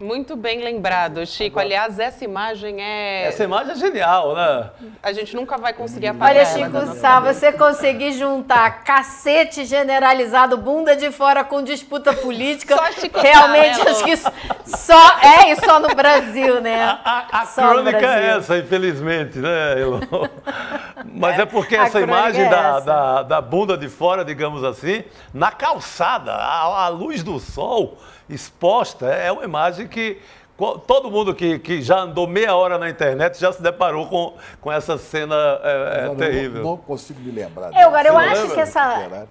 Muito bem lembrado, Chico. Aliás, essa imagem é. Essa imagem é genial, né? A gente nunca vai conseguir apagar. Olha, Chico né? Sá, você conseguir juntar cacete generalizado, bunda de fora com disputa política. Só Chico Realmente, né, acho que só é e só no Brasil, né? A, a, a crônica é essa, infelizmente, né, Elon? Mas é, é porque essa imagem é da, essa. Da, da bunda de fora, digamos assim, na calçada, à luz do sol exposta, é uma imagem que todo mundo que, que já andou meia hora na internet já se deparou com, com essa cena é, é terrível. Não, não, consigo me lembrar. Eu, agora, eu acho lembra? que essa,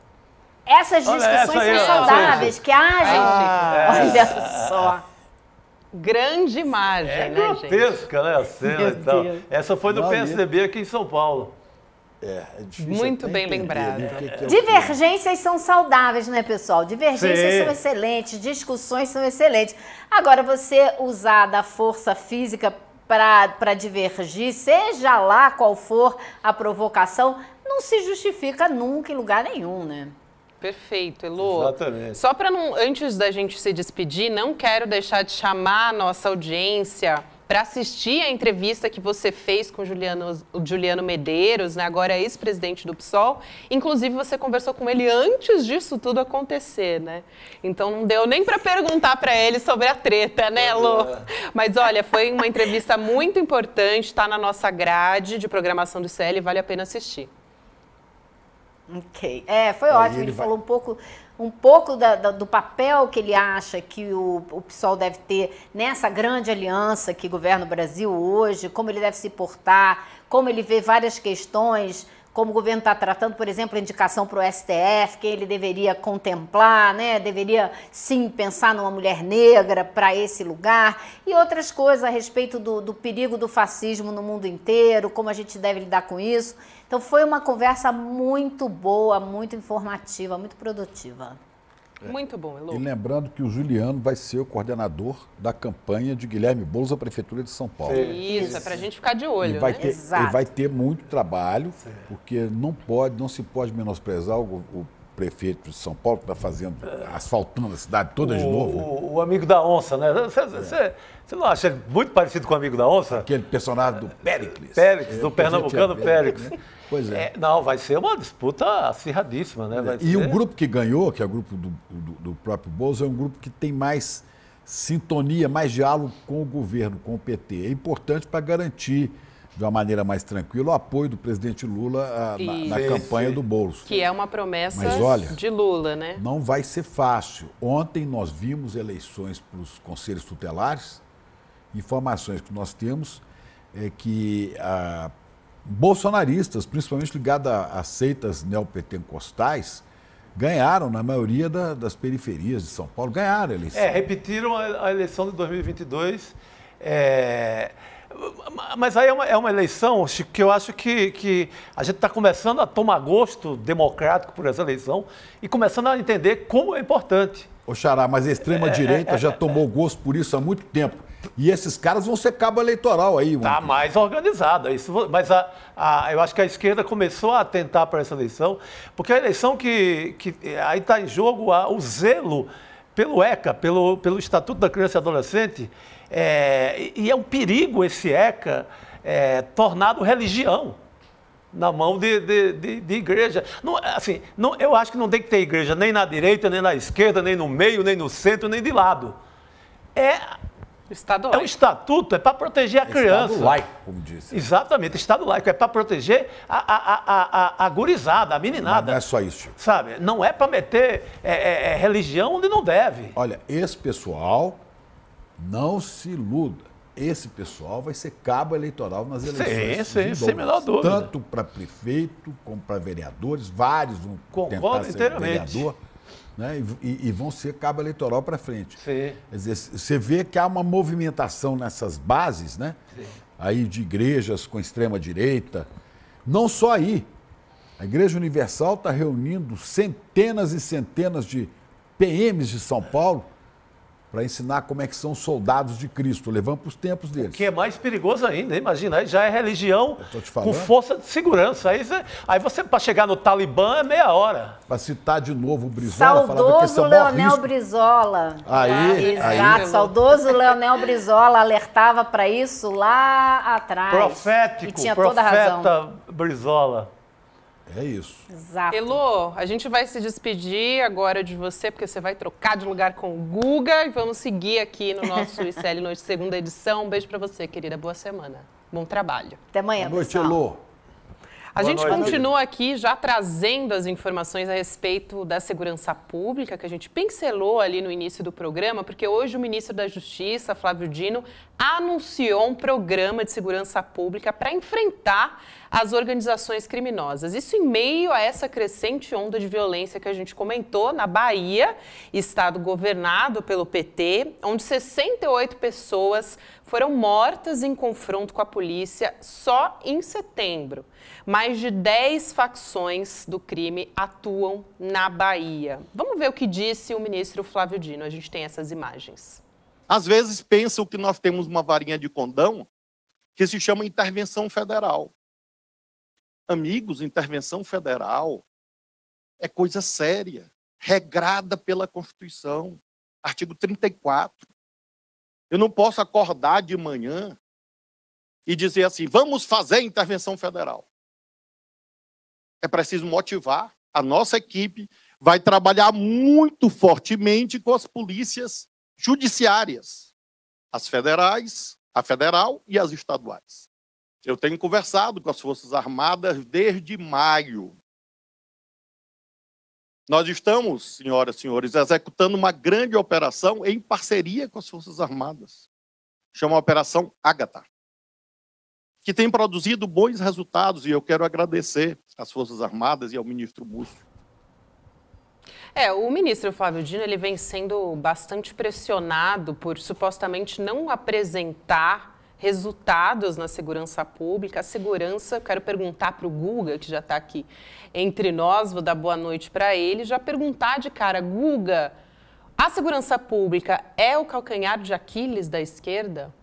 essas discussões aí, são saudáveis, que há, ah, ah, gente. Olha é. só. Grande imagem, é né, gente. gente? Grotesca, né, a cena Meu e tal. Deus. Essa foi do PSDB aqui em São Paulo. É, é Muito bem lembrado. que que é Divergências são saudáveis, né, pessoal? Divergências Sim. são excelentes, discussões são excelentes. Agora, você usar da força física para divergir, seja lá qual for a provocação, não se justifica nunca em lugar nenhum, né? Perfeito, Elô. Exatamente. Só para não, antes da gente se despedir, não quero deixar de chamar a nossa audiência para assistir a entrevista que você fez com Juliano, o Juliano Medeiros, né, agora é ex-presidente do PSOL. Inclusive, você conversou com ele antes disso tudo acontecer, né? Então, não deu nem para perguntar para ele sobre a treta, né, Lu? É. Mas, olha, foi uma entrevista muito importante, está na nossa grade de programação do CL, vale a pena assistir. Ok. É, foi Aí ótimo. Ele, ele vai... falou um pouco um pouco da, da, do papel que ele acha que o, o PSOL deve ter nessa grande aliança que governa o Brasil hoje, como ele deve se portar, como ele vê várias questões, como o governo está tratando, por exemplo, a indicação para o STF, quem ele deveria contemplar, né? deveria sim pensar numa mulher negra para esse lugar, e outras coisas a respeito do, do perigo do fascismo no mundo inteiro, como a gente deve lidar com isso. Então foi uma conversa muito boa, muito informativa, muito produtiva. É. Muito bom, Elô. E lembrando que o Juliano vai ser o coordenador da campanha de Guilherme Boulos à Prefeitura de São Paulo. Isso, Isso. é para a gente ficar de olho. Ele vai, né? ter, Exato. vai ter muito trabalho, Sim. porque não pode, não se pode menosprezar o, o prefeito de São Paulo que está fazendo, asfaltando a cidade toda o, de novo. O, o, amigo da onça, né? Você é. não acha ele muito parecido com o amigo da onça? Aquele personagem do Péricles. Péricles, é, do pernambucano é Péricles. Péricles. Né? Pois é. é. Não, vai ser uma disputa acirradíssima, né? Vai e ser... o grupo que ganhou, que é o grupo do, do, do próprio Bozo, é um grupo que tem mais sintonia, mais diálogo com o governo, com o PT. É importante para garantir de uma maneira mais tranquila o apoio do presidente Lula a, ah, na, na campanha do Bolso. Que é uma promessa Mas, olha, de Lula, né? Não vai ser fácil. Ontem nós vimos eleições para os conselhos tutelares. Informações que nós temos é que a bolsonaristas, principalmente ligados a, seitas neopentecostais, ganharam na maioria da, das periferias de São Paulo, ganharam a eleição. É, repetiram a, a eleição de 2022. É... Mas aí é uma, é uma eleição, Chico, que eu acho que, que a gente está começando a tomar gosto democrático por essa eleição e começando a entender como é importante. Oxará, mas a extrema-direita é, é, é já é, tomou é. gosto por isso há muito tempo. E esses caras vão ser cabo eleitoral aí. Está mais organizada. Isso, mas a, a, eu acho que a esquerda começou a atentar para essa eleição, porque a eleição que, que aí está em jogo a, o zelo pelo ECA, pelo, pelo Estatuto da Criança e Adolescente, é, e é um perigo esse ECA é, tornado religião na mão de, de, de, de igreja. Não, assim, não, eu acho que não tem que ter igreja nem na direita, nem na esquerda, nem no meio, nem no centro, nem de lado. É Estado É um estatuto, é para proteger a Estado criança. Estado laico, como disse. Exatamente, Estado laico, é para proteger a, a, a, a, gurizada, a meninada. Mas não é só isso, Sabe, não é para meter é, é, é, religião onde não deve. Olha, esse pessoal, não se iluda. Esse pessoal vai ser cabo eleitoral nas eleições. Sim, sim, sem menor dúvida. Tanto para prefeito como para vereadores, vários vão Concordo tentar ser vereador né? E, e, vão ser cabo eleitoral para frente. você vê que há uma movimentação nessas bases, né? Sim. Aí de igrejas com extrema direita, não só aí. A Igreja Universal está reunindo centenas e centenas de PMs de São Paulo para ensinar como é que são soldados de Cristo, levando para os tempos deles. O que é mais perigoso ainda, imagina, aí já é religião com força de segurança. Aí, você, aí você, para chegar no Talibã, é meia hora. Para citar de novo o Brizola, Saudoso é Leonel Brizola. Aí, Exato, aí. saudoso Leonel Brizola alertava para isso lá atrás. Profético, e tinha toda a razão. Brizola. É isso. Exato. Elô, a gente vai se despedir agora de você, porque você vai trocar de lugar com o Guga e vamos seguir aqui no nosso ICL Noite, segunda edição. Um beijo para você, querida. Boa semana. Bom trabalho. Até amanhã, Boa noite, pessoal. Elô. A Boa gente noite, continua aqui já trazendo as informações a respeito da segurança pública, que a gente pincelou ali no início do programa, porque hoje o ministro da Justiça, Flávio Dino, anunciou um programa de segurança pública para enfrentar as organizações criminosas. Isso em meio a essa crescente onda de violência que a gente comentou na Bahia, estado governado pelo PT, onde 68 pessoas foram mortas em confronto com a polícia só em setembro. Mais de 10 facções do crime atuam na Bahia. Vamos ver o que disse o ministro Flávio Dino. A gente tem essas imagens. Às vezes pensam que nós temos uma varinha de condão que se chama intervenção federal. Amigos, intervenção federal é coisa séria, regrada pela Constituição, artigo 34 eu não posso acordar de manhã e dizer assim: vamos fazer intervenção federal. É preciso motivar. A nossa equipe vai trabalhar muito fortemente com as polícias judiciárias, as federais, a federal e as estaduais. Eu tenho conversado com as Forças Armadas desde maio. Nós estamos, senhoras e senhores, executando uma grande operação em parceria com as Forças Armadas. Chama Operação Ágata, que tem produzido bons resultados e eu quero agradecer às Forças Armadas e ao ministro Múcio. É, o ministro Flávio Dino ele vem sendo bastante pressionado por supostamente não apresentar resultados na segurança pública. A segurança, quero perguntar para o Guga, que já está aqui entre nós, vou dar boa noite para ele, já perguntar de cara, Guga, a segurança pública é o calcanhar de Aquiles da esquerda?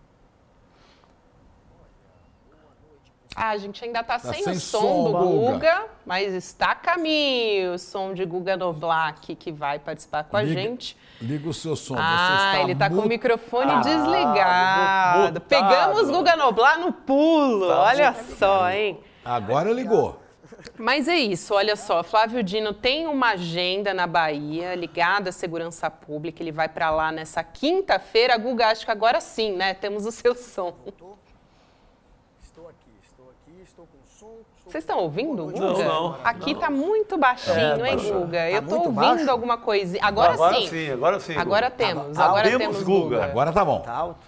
Ah, a gente ainda está tá sem, sem, o som, som do Guga, Guga, mas está a caminho o som de Guga Novak, que vai participar com liga, a gente. Liga o seu som, ah, você está ele está com o microfone ah, desligado. Pegamos Guga Noblar no pulo, tá, olha só, hein? Agora ligou. Mas é isso, olha só, Flávio Dino tem uma agenda na Bahia ligada à segurança pública, ele vai para lá nessa quinta-feira. Guga, acho que agora sim, né? Temos o seu som. Voltou? Vocês estão ouvindo, Guga? Não, não. Aqui não. tá muito baixinho, é, hein, Guga? Tá eu tô ouvindo baixo? alguma coisa. Agora, agora sim. sim. Agora sim. Agora tá temos. Agora, agora temos, Guga. Agora tá bom. Tá alto.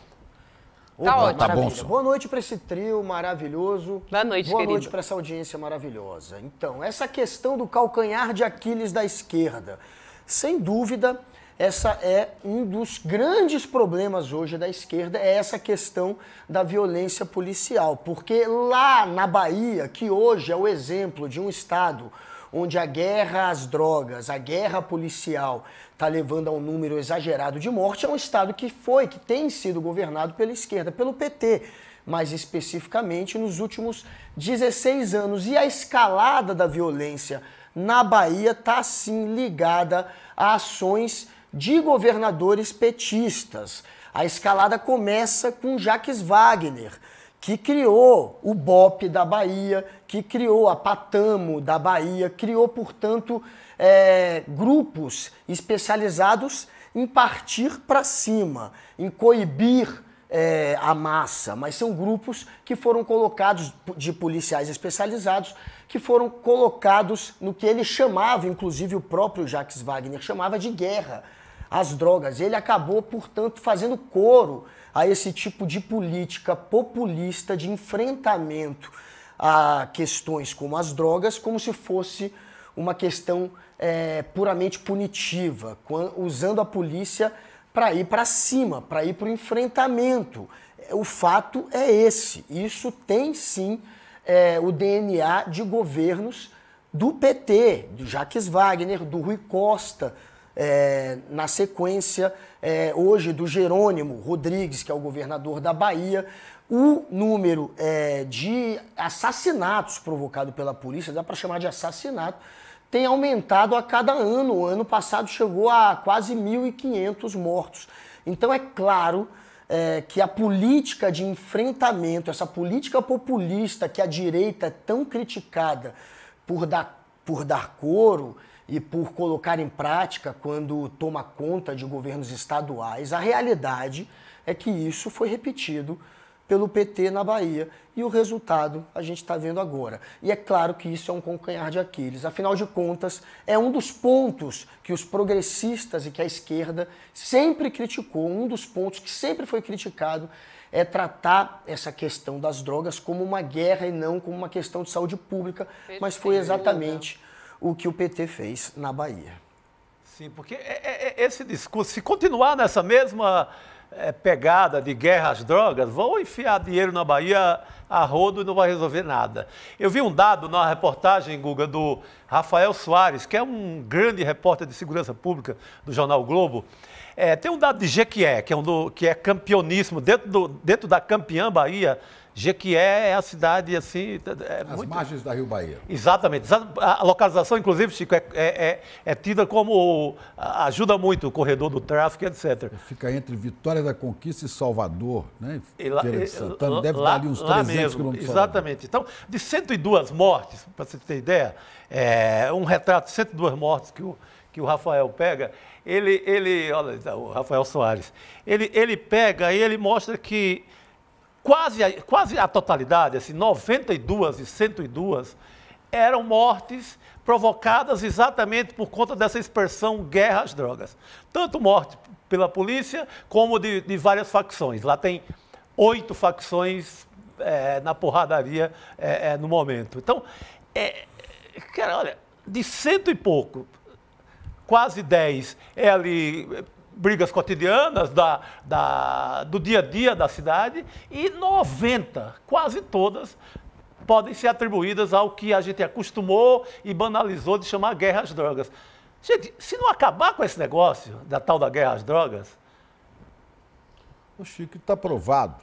Tá ótimo. Tá bom, Boa noite para esse trio maravilhoso. Boa noite, Boa querido. noite para essa audiência maravilhosa. Então, essa questão do calcanhar de Aquiles da esquerda. Sem dúvida, essa é um dos grandes problemas hoje da esquerda, é essa questão da violência policial. Porque lá na Bahia, que hoje é o exemplo de um Estado onde a guerra às drogas, a guerra policial está levando a um número exagerado de morte, é um Estado que foi, que tem sido governado pela esquerda, pelo PT, mais especificamente nos últimos 16 anos. E a escalada da violência na Bahia está sim ligada a ações de governadores petistas. A escalada começa com Jacques Wagner, que criou o BOP da Bahia, que criou a Patamo da Bahia, criou, portanto, é, grupos especializados em partir para cima, em coibir é, a massa, mas são grupos que foram colocados de policiais especializados que foram colocados no que ele chamava, inclusive o próprio Jacques Wagner chamava de guerra às drogas. Ele acabou, portanto, fazendo coro a esse tipo de política populista de enfrentamento a questões como as drogas, como se fosse uma questão é, puramente punitiva, usando a polícia para ir para cima, para ir para o enfrentamento. O fato é esse. Isso tem sim é, o DNA de governos do PT, do Jacques Wagner, do Rui Costa, é, na sequência, é, hoje, do Jerônimo Rodrigues, que é o governador da Bahia. O número é, de assassinatos provocado pela polícia, dá para chamar de assassinato, tem aumentado a cada ano. O ano passado chegou a quase 1.500 mortos. Então, é claro é, que a política de enfrentamento, essa política populista que a direita é tão criticada por dar, por dar coro e por colocar em prática quando toma conta de governos estaduais, a realidade é que isso foi repetido pelo PT na Bahia e o resultado a gente está vendo agora. E é claro que isso é um concanhar de Aquiles. Afinal de contas, é um dos pontos que os progressistas e que a esquerda sempre criticou, um dos pontos que sempre foi criticado é tratar essa questão das drogas como uma guerra e não como uma questão de saúde pública, mas foi exatamente o que o PT fez na Bahia. Sim, porque é, é, é, esse discurso, se continuar nessa mesma é, pegada de guerra às drogas, vão enfiar dinheiro na Bahia a rodo e não vai resolver nada. Eu vi um dado na reportagem, Guga, do Rafael Soares, que é um grande repórter de segurança pública do Jornal Globo. É, tem um dado de Jequié, que é, um do, que é campeoníssimo, dentro, do, dentro da campeã Bahia Jequié é a cidade assim. É As muito... margens da Rio Bahia. Exatamente. A localização, inclusive, Chico, é, é, é, é tida como. ajuda muito o corredor do tráfico, etc. Fica entre Vitória da Conquista e Salvador, né? E lá, de Santana. Deve lá, dar ali uns 300 mesmo, quilômetros. Exatamente. Então, de 102 mortes, para você ter ideia, é, um retrato de 102 mortes que o, que o Rafael pega, ele, ele. Olha, o Rafael Soares. Ele, ele pega e ele mostra que quase, a, quase a totalidade, assim, 92 e 102, eram mortes provocadas exatamente por conta dessa expressão guerra às drogas. Tanto morte pela polícia, como de, de várias facções. Lá tem oito facções é, na porradaria é, é, no momento. Então, é, cara, olha, de cento e pouco, quase dez, é ali brigas cotidianas da, da, do dia a dia da cidade e 90, quase todas, podem ser atribuídas ao que a gente acostumou e banalizou de chamar guerra às drogas. Gente, se não acabar com esse negócio da tal da guerra às drogas. O Chico está provado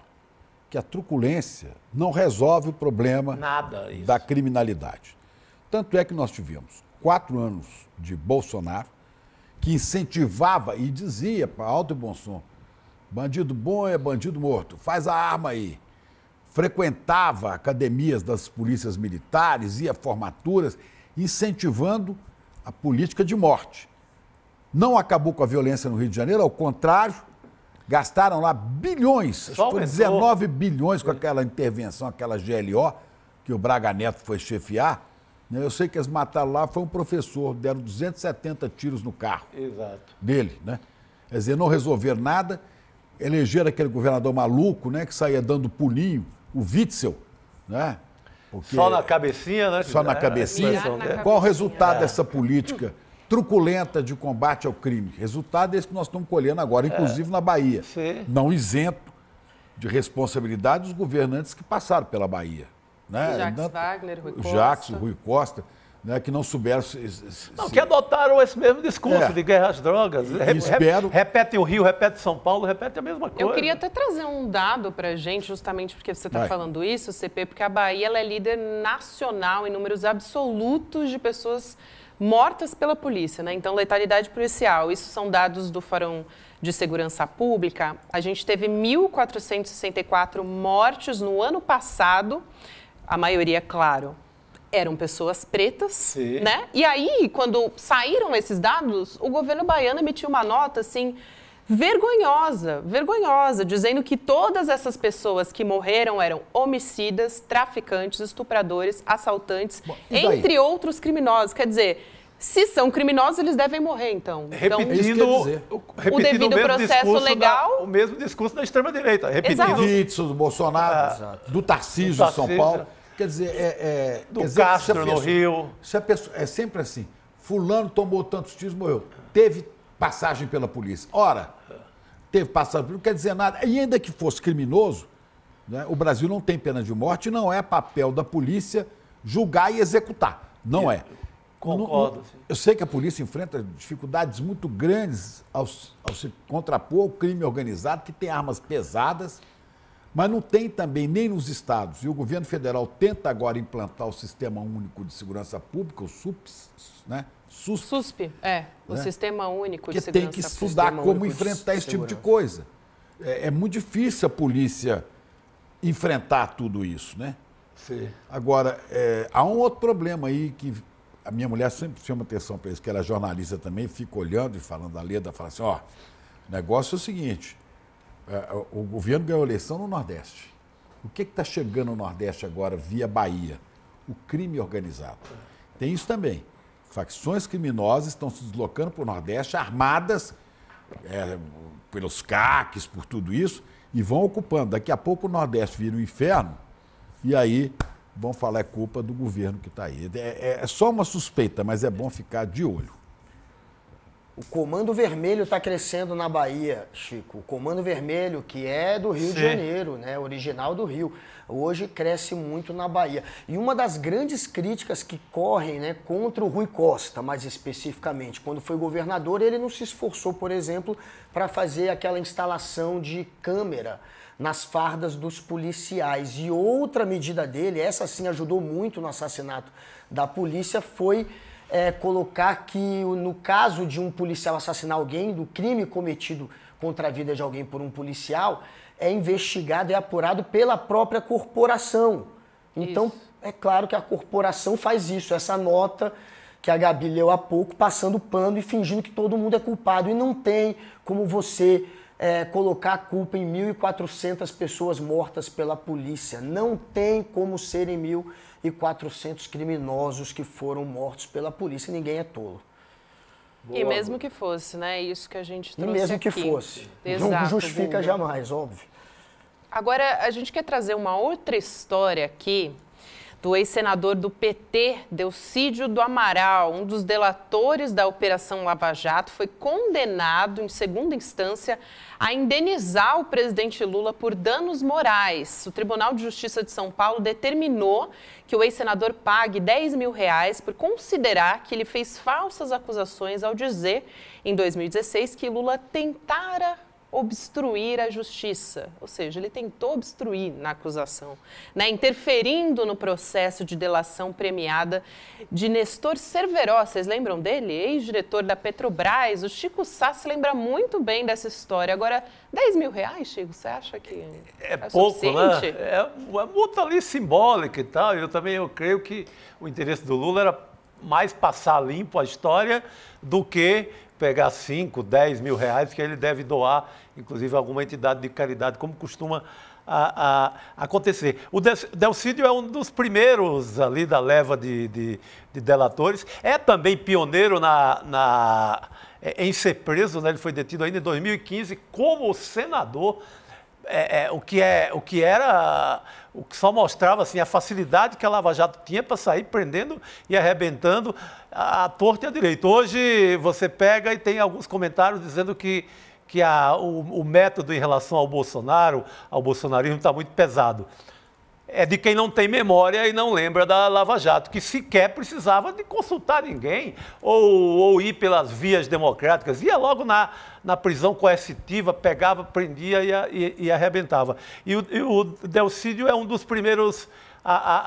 que a truculência não resolve o problema Nada, da criminalidade. Tanto é que nós tivemos quatro anos de Bolsonaro, que incentivava e dizia para alto e bom som: bandido bom é bandido morto, faz a arma aí. Frequentava academias das polícias militares, ia formaturas, incentivando a política de morte. Não acabou com a violência no Rio de Janeiro, ao contrário, gastaram lá bilhões, Só acho 19 bilhões com aquela intervenção, aquela GLO, que o Braga Neto foi chefiar né? Eu sei que eles mataram lá, foi um professor, deram 270 tiros no carro Exato. dele, né? Quer dizer, não resolveram nada, elegeram aquele governador maluco, né? Que saía dando pulinho, o Witzel, né? Porque só na cabecinha, né? Só na é, cabecinha. Qual o resultado é. dessa política truculenta de combate ao crime? Resultado é esse que nós estamos colhendo agora, é. inclusive é. na Bahia. Sim. Não isento de responsabilidade os governantes que passaram pela Bahia. Né? Jacques Wagner, Rui Costa. Jacques, Rui Costa. Né, que não souberam. Se, se, não, que adotaram esse mesmo discurso é. de guerra às drogas. espero... Repete o Rio, repete São Paulo, repete a mesma coisa. Eu queria até trazer um dado para a gente, justamente porque você está falando isso, CP, porque a Bahia é líder nacional em números absolutos de pessoas mortas pela polícia, né? Então, letalidade policial. Isso são dados do Fórum de Segurança Pública. A gente teve 1.464 mortes no ano passado a maioria, claro, eram pessoas pretas, Sim. né? E aí, quando saíram esses dados, o governo baiano emitiu uma nota assim vergonhosa, vergonhosa, dizendo que todas essas pessoas que morreram eram homicidas, traficantes, estupradores, assaltantes, entre outros criminosos. Quer dizer, se são criminosos, eles devem morrer, então. Repetindo, então, repetindo o devido o processo legal. Da, o mesmo discurso da extrema-direita. Repetindo. Exato. do Bolsonaro, ah, do Tarcísio, de São Paulo. Quer dizer, é, é, do quer dizer, Castro pessoa, no Rio. Se pessoa, é sempre assim. Fulano tomou tantos tiros, morreu. Teve passagem pela polícia. Ora, teve passagem, não quer dizer nada. E ainda que fosse criminoso, né, o Brasil não tem pena de morte, não é papel da polícia julgar e executar. Não é. Concordo. No, assim. eu sei que a polícia enfrenta dificuldades muito grandes ao, ao se contrapor ao crime organizado, que tem armas pesadas, mas não tem também nem nos estados. E o governo federal tenta agora implantar o Sistema Único de Segurança Pública, o SUPS, né? SUSP. SUSP, é, o né? Sistema Único de que Segurança Pública. Que tem que estudar como enfrentar esse tipo de coisa. É, é, muito difícil a polícia enfrentar tudo isso, né? Sim. Agora, é, há um outro problema aí que a minha mulher sempre chama atenção para isso, que ela é jornalista também, fica olhando e falando a letra, fala assim, ó, o negócio é o seguinte, é, o governo ganhou eleição no Nordeste. O que é está chegando no Nordeste agora via Bahia? O crime organizado. Tem isso também. Facções criminosas estão se deslocando para o Nordeste, armadas é, pelos caques, por tudo isso, e vão ocupando. Daqui a pouco o Nordeste vira um inferno, e aí vão falar é culpa do governo que está aí. É, é, é, só uma suspeita, mas é bom ficar de olho. O Comando Vermelho está crescendo na Bahia, Chico. O Comando Vermelho, que é do Rio Sim. de Janeiro, né? original do Rio, hoje cresce muito na Bahia. E uma das grandes críticas que correm né, contra o Rui Costa, mais especificamente, quando foi governador, ele não se esforçou, por exemplo, para fazer aquela instalação de câmera nas fardas dos policiais. E outra medida dele, essa sim ajudou muito no assassinato da polícia, foi é, colocar que no caso de um policial assassinar alguém, do crime cometido contra a vida de alguém por um policial, é investigado e é apurado pela própria corporação. Então, isso. é claro que a corporação faz isso, essa nota que a Gabi leu há pouco, passando pano e fingindo que todo mundo é culpado. E não tem como você é, colocar a culpa em 1.400 pessoas mortas pela polícia. Não tem como serem 1.400 criminosos que foram mortos pela polícia. Ninguém é tolo. Boa, e mesmo que fosse, né? Isso que a gente trouxe E mesmo aqui. que fosse. Exato, não justifica viu? jamais, óbvio. Agora, a gente quer trazer uma outra história aqui do ex-senador do PT, Delcídio do Amaral, um dos delatores da Operação Lava Jato, foi condenado em segunda instância a indenizar o presidente Lula por danos morais. O Tribunal de Justiça de São Paulo determinou que o ex-senador pague 10 mil reais por considerar que ele fez falsas acusações ao dizer, em 2016, que Lula tentara obstruir a justiça, ou seja, ele tentou obstruir na acusação, né, interferindo no processo de delação premiada de Nestor Cerveró. Vocês lembram dele? Ex-diretor da Petrobras. O Chico Sá se lembra muito bem dessa história. Agora, 10 mil reais, Chico, você acha que é, é pouco, né? É uma multa ali simbólica e tal. Eu também eu creio que o interesse do Lula era mais passar limpo a história do que pegar 5, 10 mil reais que ele deve doar inclusive alguma entidade de caridade, como costuma a, a acontecer. O Delcídio é um dos primeiros ali da leva de, de, de delatores, é também pioneiro na, na, é, em ser preso, né? ele foi detido ainda em 2015 como senador é, é, o, que é, o que era, o que só mostrava assim, a facilidade que a Lava Jato tinha para sair prendendo e arrebentando a, a torta e a direita. Hoje você pega e tem alguns comentários dizendo que que a, o, o método em relação ao Bolsonaro, ao bolsonarismo, está muito pesado. É de quem não tem memória e não lembra da Lava Jato, que sequer precisava de consultar ninguém ou, ou ir pelas vias democráticas. Ia logo na, na prisão coercitiva, pegava, prendia e, e, e arrebentava. E o, e o Delcídio é um dos primeiros a, a,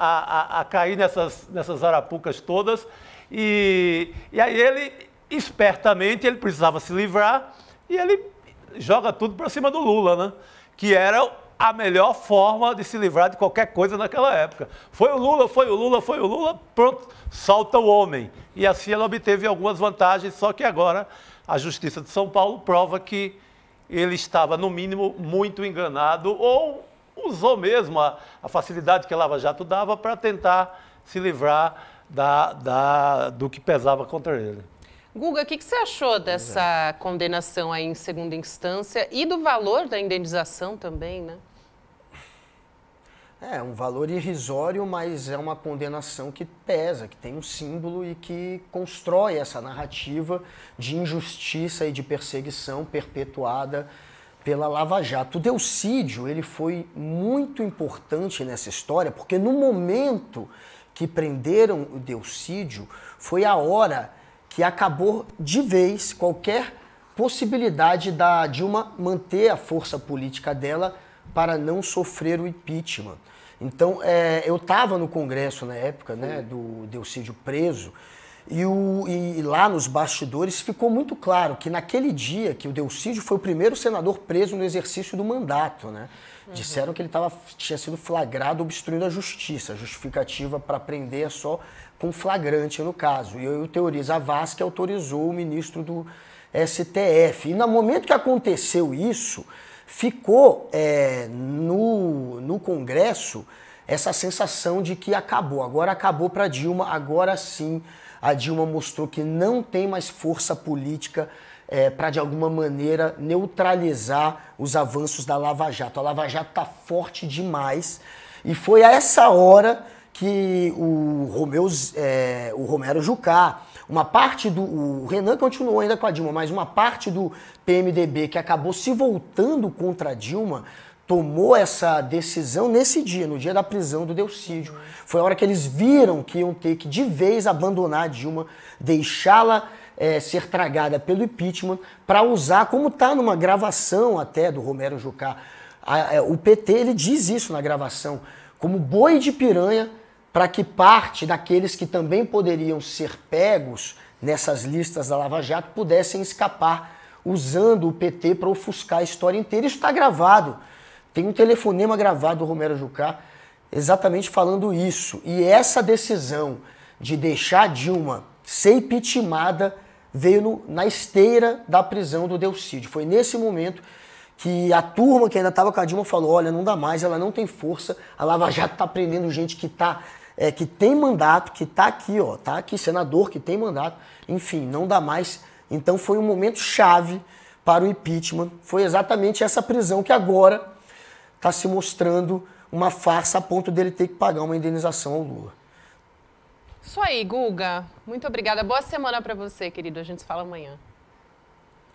a, a, cair nessas, nessas arapucas todas. E, e aí ele, espertamente, ele precisava se livrar e ele joga tudo para cima do Lula, né? Que era a melhor forma de se livrar de qualquer coisa naquela época. Foi o Lula, foi o Lula, foi o Lula, pronto, solta o homem. E assim ela obteve algumas vantagens, só que agora a Justiça de São Paulo prova que ele estava, no mínimo, muito enganado ou usou mesmo a, a facilidade que a Lava Jato dava para tentar se livrar da, da, do que pesava contra ele. Guga, o que, que, você achou é. dessa é. condenação aí em segunda instância e do valor da indenização também, né? É, um valor irrisório, mas é uma condenação que pesa, que tem um símbolo e que constrói essa narrativa de injustiça e de perseguição perpetuada pela Lava Jato. O Delcídio, ele foi muito importante nessa história, porque no momento que prenderam o Delcídio, foi a hora que acabou de vez qualquer possibilidade da Dilma manter a força política dela para não sofrer o impeachment. Então, é, eu estava no Congresso na época né, do Delcídio preso, e, o, e, lá nos bastidores ficou muito claro que naquele dia que o Delcídio foi o primeiro senador preso no exercício do mandato, né? Uhum. Disseram que ele tava, tinha sido flagrado obstruindo a justiça. A justificativa para prender é só com flagrante no caso. E eu teorizo, a VAS que autorizou o ministro do STF. E no momento que aconteceu isso, ficou é, no, no Congresso essa sensação de que acabou, agora acabou para Dilma, agora sim a Dilma mostrou que não tem mais força política é, para de alguma maneira neutralizar os avanços da Lava Jato. A Lava Jato está forte demais e foi a essa hora que o, Romeu, é, o Romero Jucá, uma parte do. O Renan continuou ainda com a Dilma, mas uma parte do PMDB que acabou se voltando contra a Dilma tomou essa decisão nesse dia, no dia da prisão do Delcídio. Foi a hora que eles viram que iam ter que de vez abandonar a Dilma, deixá-la é, ser tragada pelo impeachment para usar, como está numa gravação até do Romero Jucá. A, a, é, o PT ele diz isso na gravação, como boi de piranha para que parte daqueles que também poderiam ser pegos nessas listas da Lava Jato pudessem escapar usando o PT para ofuscar a história inteira. Isso está gravado. Tem um telefonema gravado do Romero Jucá exatamente falando isso. E essa decisão de deixar Dilma ser impeachmentada veio no, na esteira da prisão do Delcídio. Foi nesse momento que a turma que ainda estava com a Dilma falou: olha, não dá mais, ela não tem força, a Lava Jato está prendendo gente que está é, que tem mandato, que está aqui, ó, tá aqui, senador que tem mandato, enfim, não dá mais. Então foi um momento chave para o impeachment. Foi exatamente essa prisão que agora está se mostrando uma farsa a ponto dele ter que pagar uma indenização ao Lula. Isso aí, Guga. Muito obrigada. Boa semana para você, querido. A gente se fala amanhã.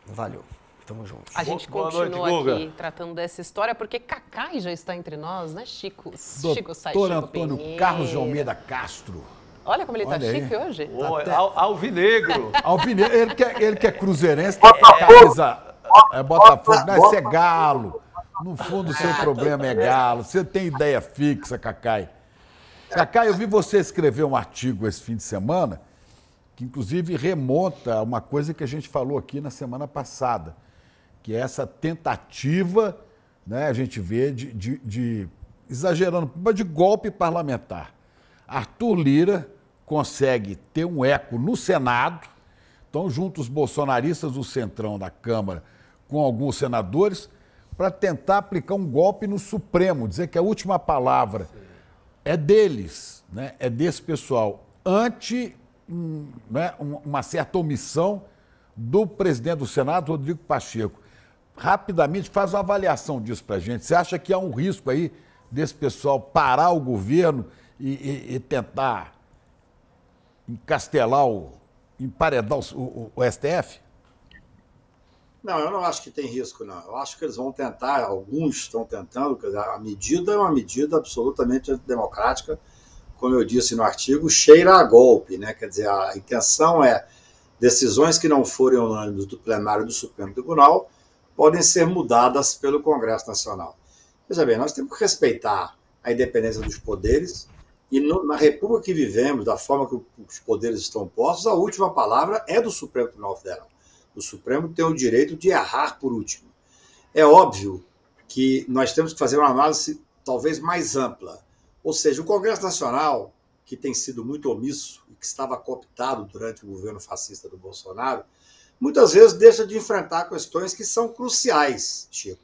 Valeu. Tamo junto. A gente Boa continua noite, aqui tratando dessa história, porque Cacai já está entre nós, né, Chico? Doutor Chico Sai, Chico Antônio Pinheiro. Carlos de Almeida Castro. Olha como ele tá Olha tá aí. chique hoje. Tá até... al, alvinegro. alvinegro. Ele que, é, ele que é cruzeirense, tem é, camisa... É Botafogo, Não, esse é galo. No fundo, o seu problema é galo. Você tem ideia fixa, Cacai. Cacai, eu vi você escrever um artigo esse fim de semana, que inclusive remonta a uma coisa que a gente falou aqui na semana passada que é essa tentativa, né, a gente vê, de, de, de exagerando, mas de golpe parlamentar. Arthur Lira consegue ter um eco no Senado, então juntos bolsonaristas do Centrão da Câmara com alguns senadores, para tentar aplicar um golpe no Supremo, dizer que a última palavra é deles, né? é desse pessoal, ante hum, né, um, né, uma certa omissão do presidente do Senado, Rodrigo Pacheco rapidamente faz uma avaliação disso para a gente. Você acha que há um risco aí desse pessoal parar o governo e, e, e tentar encastelar, o, emparedar o, o, o, STF? Não, eu não acho que tem risco, não. Eu acho que eles vão tentar, alguns estão tentando, a medida é uma medida absolutamente antidemocrática, como eu disse no artigo, cheira a golpe, né? Quer dizer, a intenção é decisões que não forem unânimes do plenário do Supremo Tribunal, podem ser mudadas pelo Congresso Nacional. Veja bem, nós temos que respeitar a independência dos poderes e no, na república que vivemos, da forma que os poderes estão postos, a última palavra é do Supremo Tribunal Federal. O Supremo tem o direito de errar por último. É óbvio que nós temos que fazer uma análise talvez mais ampla. Ou seja, o Congresso Nacional, que tem sido muito omisso e que estava cooptado durante o governo fascista do Bolsonaro, muitas vezes deixa de enfrentar questões que são cruciais, Chico,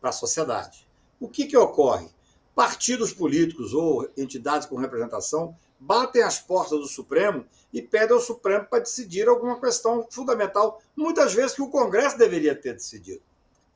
para a sociedade. O que, que ocorre? Partidos políticos ou entidades com representação batem as portas do Supremo e pedem ao Supremo para decidir alguma questão fundamental, muitas vezes que o Congresso deveria ter decidido.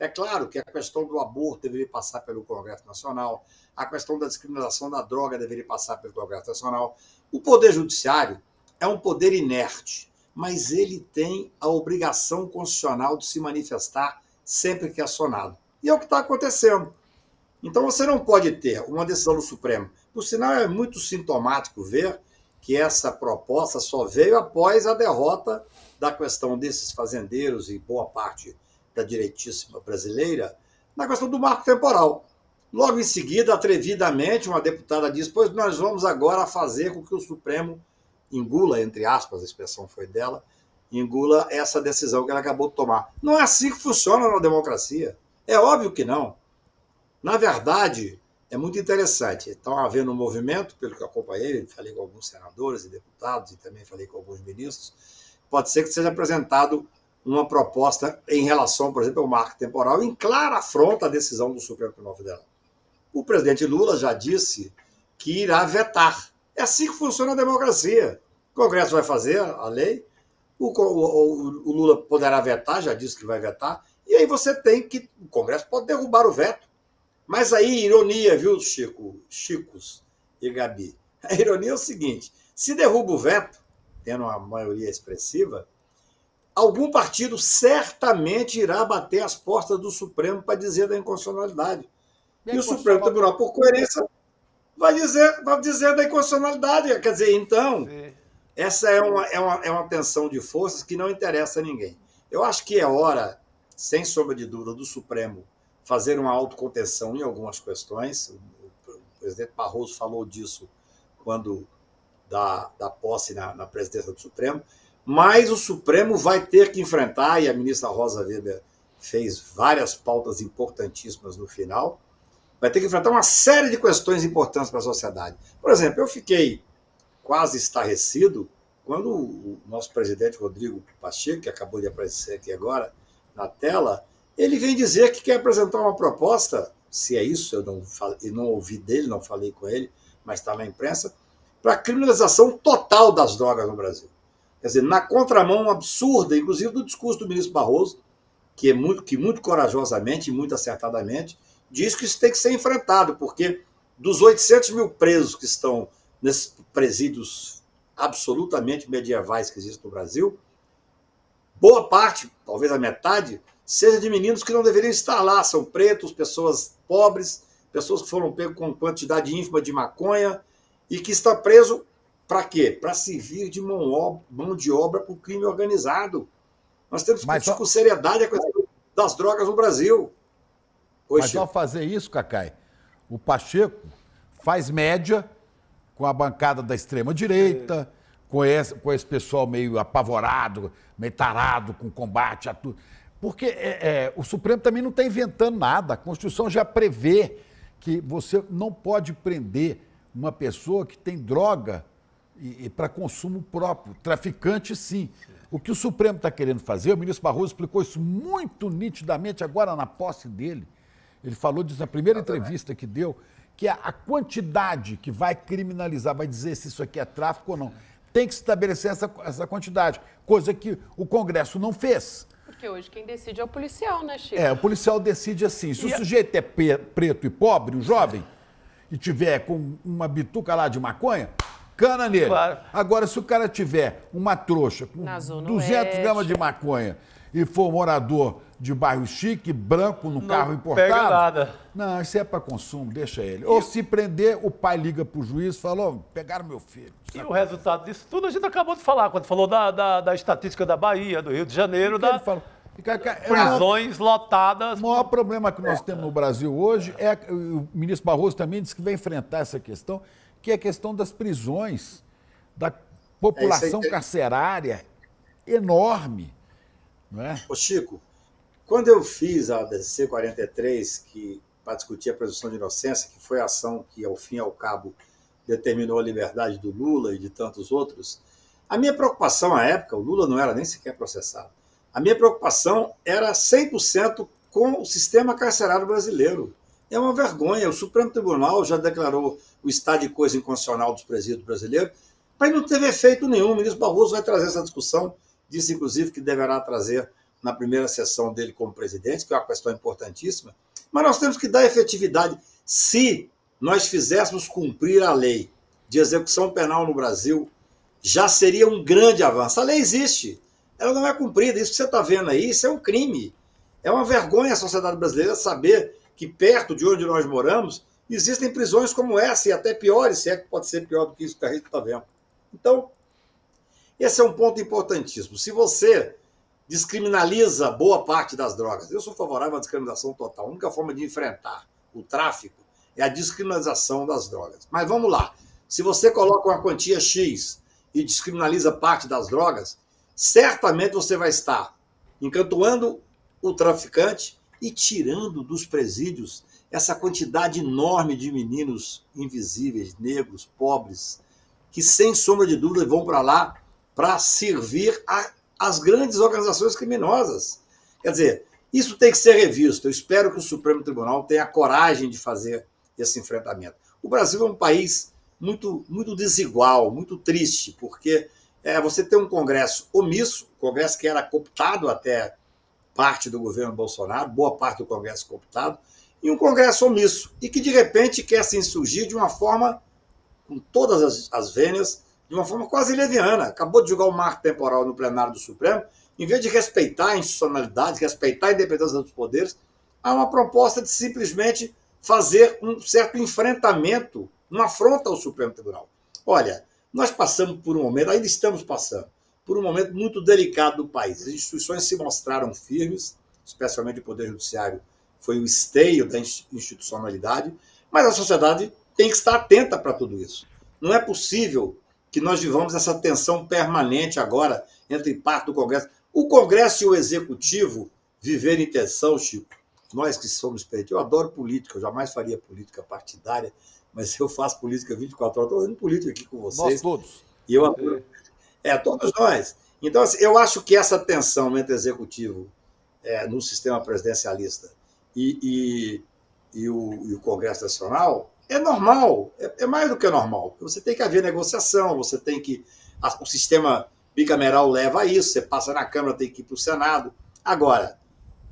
É claro que a questão do aborto deveria passar pelo Congresso Nacional, a questão da discriminação da droga deveria passar pelo Congresso Nacional. O Poder Judiciário é um poder inerte mas ele tem a obrigação constitucional de se manifestar sempre que acionado. E é o que está acontecendo. Então você não pode ter uma decisão do Supremo. Por sinal, é muito sintomático ver que essa proposta só veio após a derrota da questão desses fazendeiros e boa parte da direitíssima brasileira na questão do marco temporal. Logo em seguida, atrevidamente, uma deputada diz: Pois nós vamos agora fazer com que o Supremo engula, entre aspas, a expressão foi dela, engula essa decisão que ela acabou de tomar. Não é assim que funciona na democracia. É óbvio que não. Na verdade, é muito interessante. Estão havendo um movimento, pelo que eu acompanhei, falei com alguns senadores e deputados e também falei com alguns ministros, pode ser que seja apresentado uma proposta em relação, por exemplo, ao marco temporal, em clara afronta à decisão do Supremo Tribunal Federal. O presidente Lula já disse que irá vetar. É assim que funciona a democracia. O Congresso vai fazer a lei, o, o, o, Lula poderá vetar, já disse que vai vetar, e aí você tem que. O Congresso pode derrubar o veto. Mas aí, ironia, viu, Chico, Chicos e Gabi? A ironia é o seguinte: se derruba o veto, tendo uma maioria expressiva, algum partido certamente irá bater as portas do Supremo para dizer da inconstitucionalidade. E o Supremo Tribunal, por coerência, vai dizer, vai dizer da inconstitucionalidade. Quer dizer, então, é. Essa é uma, é, uma, é uma tensão de forças que não interessa a ninguém. Eu acho que é hora, sem sombra de dúvida, do Supremo fazer uma autocontenção em algumas questões. O presidente Barroso falou disso quando da, da posse na, na presidência do Supremo, mas o Supremo vai ter que enfrentar, e a ministra Rosa Weber fez várias pautas importantíssimas no final, vai ter que enfrentar uma série de questões importantes para a sociedade. Por exemplo, eu fiquei quase estarrecido quando o nosso presidente Rodrigo Pacheco, que acabou de aparecer aqui agora na tela, ele vem dizer que quer apresentar uma proposta, se é isso, eu não, eu não ouvi dele, não falei com ele, mas está na imprensa, para criminalização total das drogas no Brasil. Quer dizer, na contramão absurda, inclusive do discurso do ministro Barroso, que, é muito, que muito corajosamente e muito acertadamente diz que isso tem que ser enfrentado, porque dos 800 mil presos que estão nesses presídios absolutamente medievais que existem no Brasil, boa parte, talvez a metade, seja de meninos que não deveriam estar lá, são pretos, pessoas pobres, pessoas que foram pegas com quantidade ínfima de maconha e que está preso para quê? Para servir de mão, mão de obra para o crime organizado. Nós temos que discutir só... com seriedade a questão das drogas no Brasil. Oi, Mas ao fazer isso, Cacai, o Pacheco faz média com a bancada da extrema-direita, com, esse, com esse pessoal meio apavorado, meio tarado com combate a tudo. Porque é, é, o Supremo também não está inventando nada. A Constituição já prevê que você não pode prender uma pessoa que tem droga e, e para consumo próprio. Traficante, sim. O que o Supremo está querendo fazer, o ministro Barroso explicou isso muito nitidamente agora na posse dele. Ele falou disso na primeira entrevista que deu, que é a quantidade que vai criminalizar, vai dizer se isso aqui é tráfico ou não. Tem que estabelecer essa, essa quantidade, coisa que o Congresso não fez. Porque hoje quem decide é o policial, né, Chico? É, o policial decide assim. Se e o sujeito é preto e pobre, o jovem, e tiver com uma bituca lá de maconha, cana nele. Claro. Agora, se o cara tiver uma trouxa com 200 Oeste. gramas de maconha e for morador de bairro chique, branco, no carro importado. Pega nada. Não, isso é para consumo, deixa ele. Ou se prender, o pai liga para o juiz e falou: pegaram meu filho. E o resultado disso tudo a gente acabou de falar, quando falou da, da, da estatística da Bahia, do Rio de Janeiro. Da... Ele é é Prisões lotadas. O maior problema que nós é. temos no Brasil hoje é. O ministro Barroso também disse que vai enfrentar essa questão, que é a questão das prisões, da população é, carcerária enorme. Não é? Ô, Chico, quando eu fiz a DC 43, que para discutir a presunção de inocência, que foi a ação que, ao fim e ao cabo, determinou a liberdade do Lula e de tantos outros, a minha preocupação à época, o Lula não era nem sequer processado, a minha preocupação era 100% com o sistema carcerário brasileiro. É uma vergonha. O Supremo Tribunal já declarou o estado de coisa inconstitucional dos presídios brasileiros, mas não teve efeito nenhum. O ministro Barroso vai trazer essa discussão, disse inclusive que deverá trazer na primeira sessão dele como presidente, que é uma questão importantíssima, mas nós temos que dar efetividade. Se nós fizéssemos cumprir a lei de execução penal no Brasil, já seria um grande avanço. A lei existe, ela não é cumprida. Isso que você está vendo aí, isso é um crime. É uma vergonha a sociedade brasileira saber que perto de onde nós moramos existem prisões como essa e até piores, se é que pode ser pior do que isso que a gente está vendo. Então, esse é um ponto importantíssimo. Se você descriminaliza boa parte das drogas. Eu sou favorável à descriminalização total. A única forma de enfrentar o tráfico é a descriminalização das drogas. Mas vamos lá. Se você coloca uma quantia X e descriminaliza parte das drogas, certamente você vai estar encantuando o traficante e tirando dos presídios essa quantidade enorme de meninos invisíveis, negros, pobres, que sem sombra de dúvida vão para lá para servir a as grandes organizações criminosas. Quer dizer, isso tem que ser revisto. Eu espero que o Supremo Tribunal tenha a coragem de fazer esse enfrentamento. O Brasil é um país muito, muito desigual, muito triste, porque é, você tem um Congresso omisso, Congresso que era cooptado até parte do governo Bolsonaro, boa parte do Congresso cooptado, e um Congresso omisso, e que de repente quer se insurgir de uma forma, com todas as, as vênias, de uma forma quase leviana. Acabou de julgar o marco temporal no plenário do Supremo, em vez de respeitar a institucionalidade, respeitar a independência dos poderes, há uma proposta de simplesmente fazer um certo enfrentamento, uma afronta ao Supremo Tribunal. Olha, nós passamos por um momento, ainda estamos passando, por um momento muito delicado do país. As instituições se mostraram firmes, especialmente o Poder Judiciário foi o esteio da institucionalidade, mas a sociedade tem que estar atenta para tudo isso. Não é possível que nós vivamos essa tensão permanente agora entre parte do Congresso. O Congresso e o Executivo viverem tensão, Chico. Nós que somos peritos, eu adoro política, eu jamais faria política partidária, mas eu faço política 24 horas, estou fazendo política aqui com vocês. Nós todos. E eu adoro... É, todos nós. Então, assim, eu acho que essa tensão entre executivo é, no sistema presidencialista e, e, e, o, e o Congresso Nacional é normal, é, é, mais do que normal. Você tem que haver negociação, você tem que. A, o sistema bicameral leva a isso, você passa na Câmara, tem que ir para o Senado. Agora,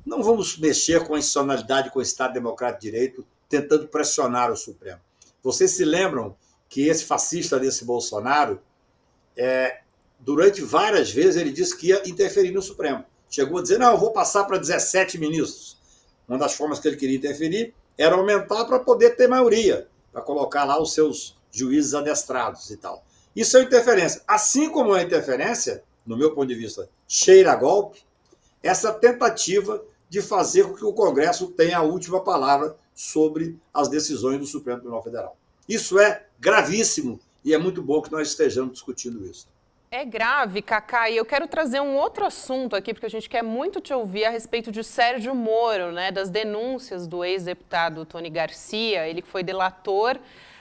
não vamos mexer com a institucionalidade, com o Estado Democrático de Direito, tentando pressionar o Supremo. Vocês se lembram que esse fascista desse Bolsonaro, é, durante várias vezes, ele disse que ia interferir no Supremo. Chegou a dizer: não, eu vou passar para 17 ministros. Uma das formas que ele queria interferir era aumentar para poder ter maioria para colocar lá os seus juízes adestrados e tal. Isso é interferência. Assim como é interferência, no meu ponto de vista, cheira a golpe, essa tentativa de fazer com que o Congresso tenha a última palavra sobre as decisões do Supremo Tribunal Federal. Isso é gravíssimo e é muito bom que nós estejamos discutindo isso. É grave, Cacá, e eu quero trazer um outro assunto aqui, porque a gente quer muito te ouvir a respeito de Sérgio Moro, né, das denúncias do ex-deputado Tony Garcia, ele que foi delator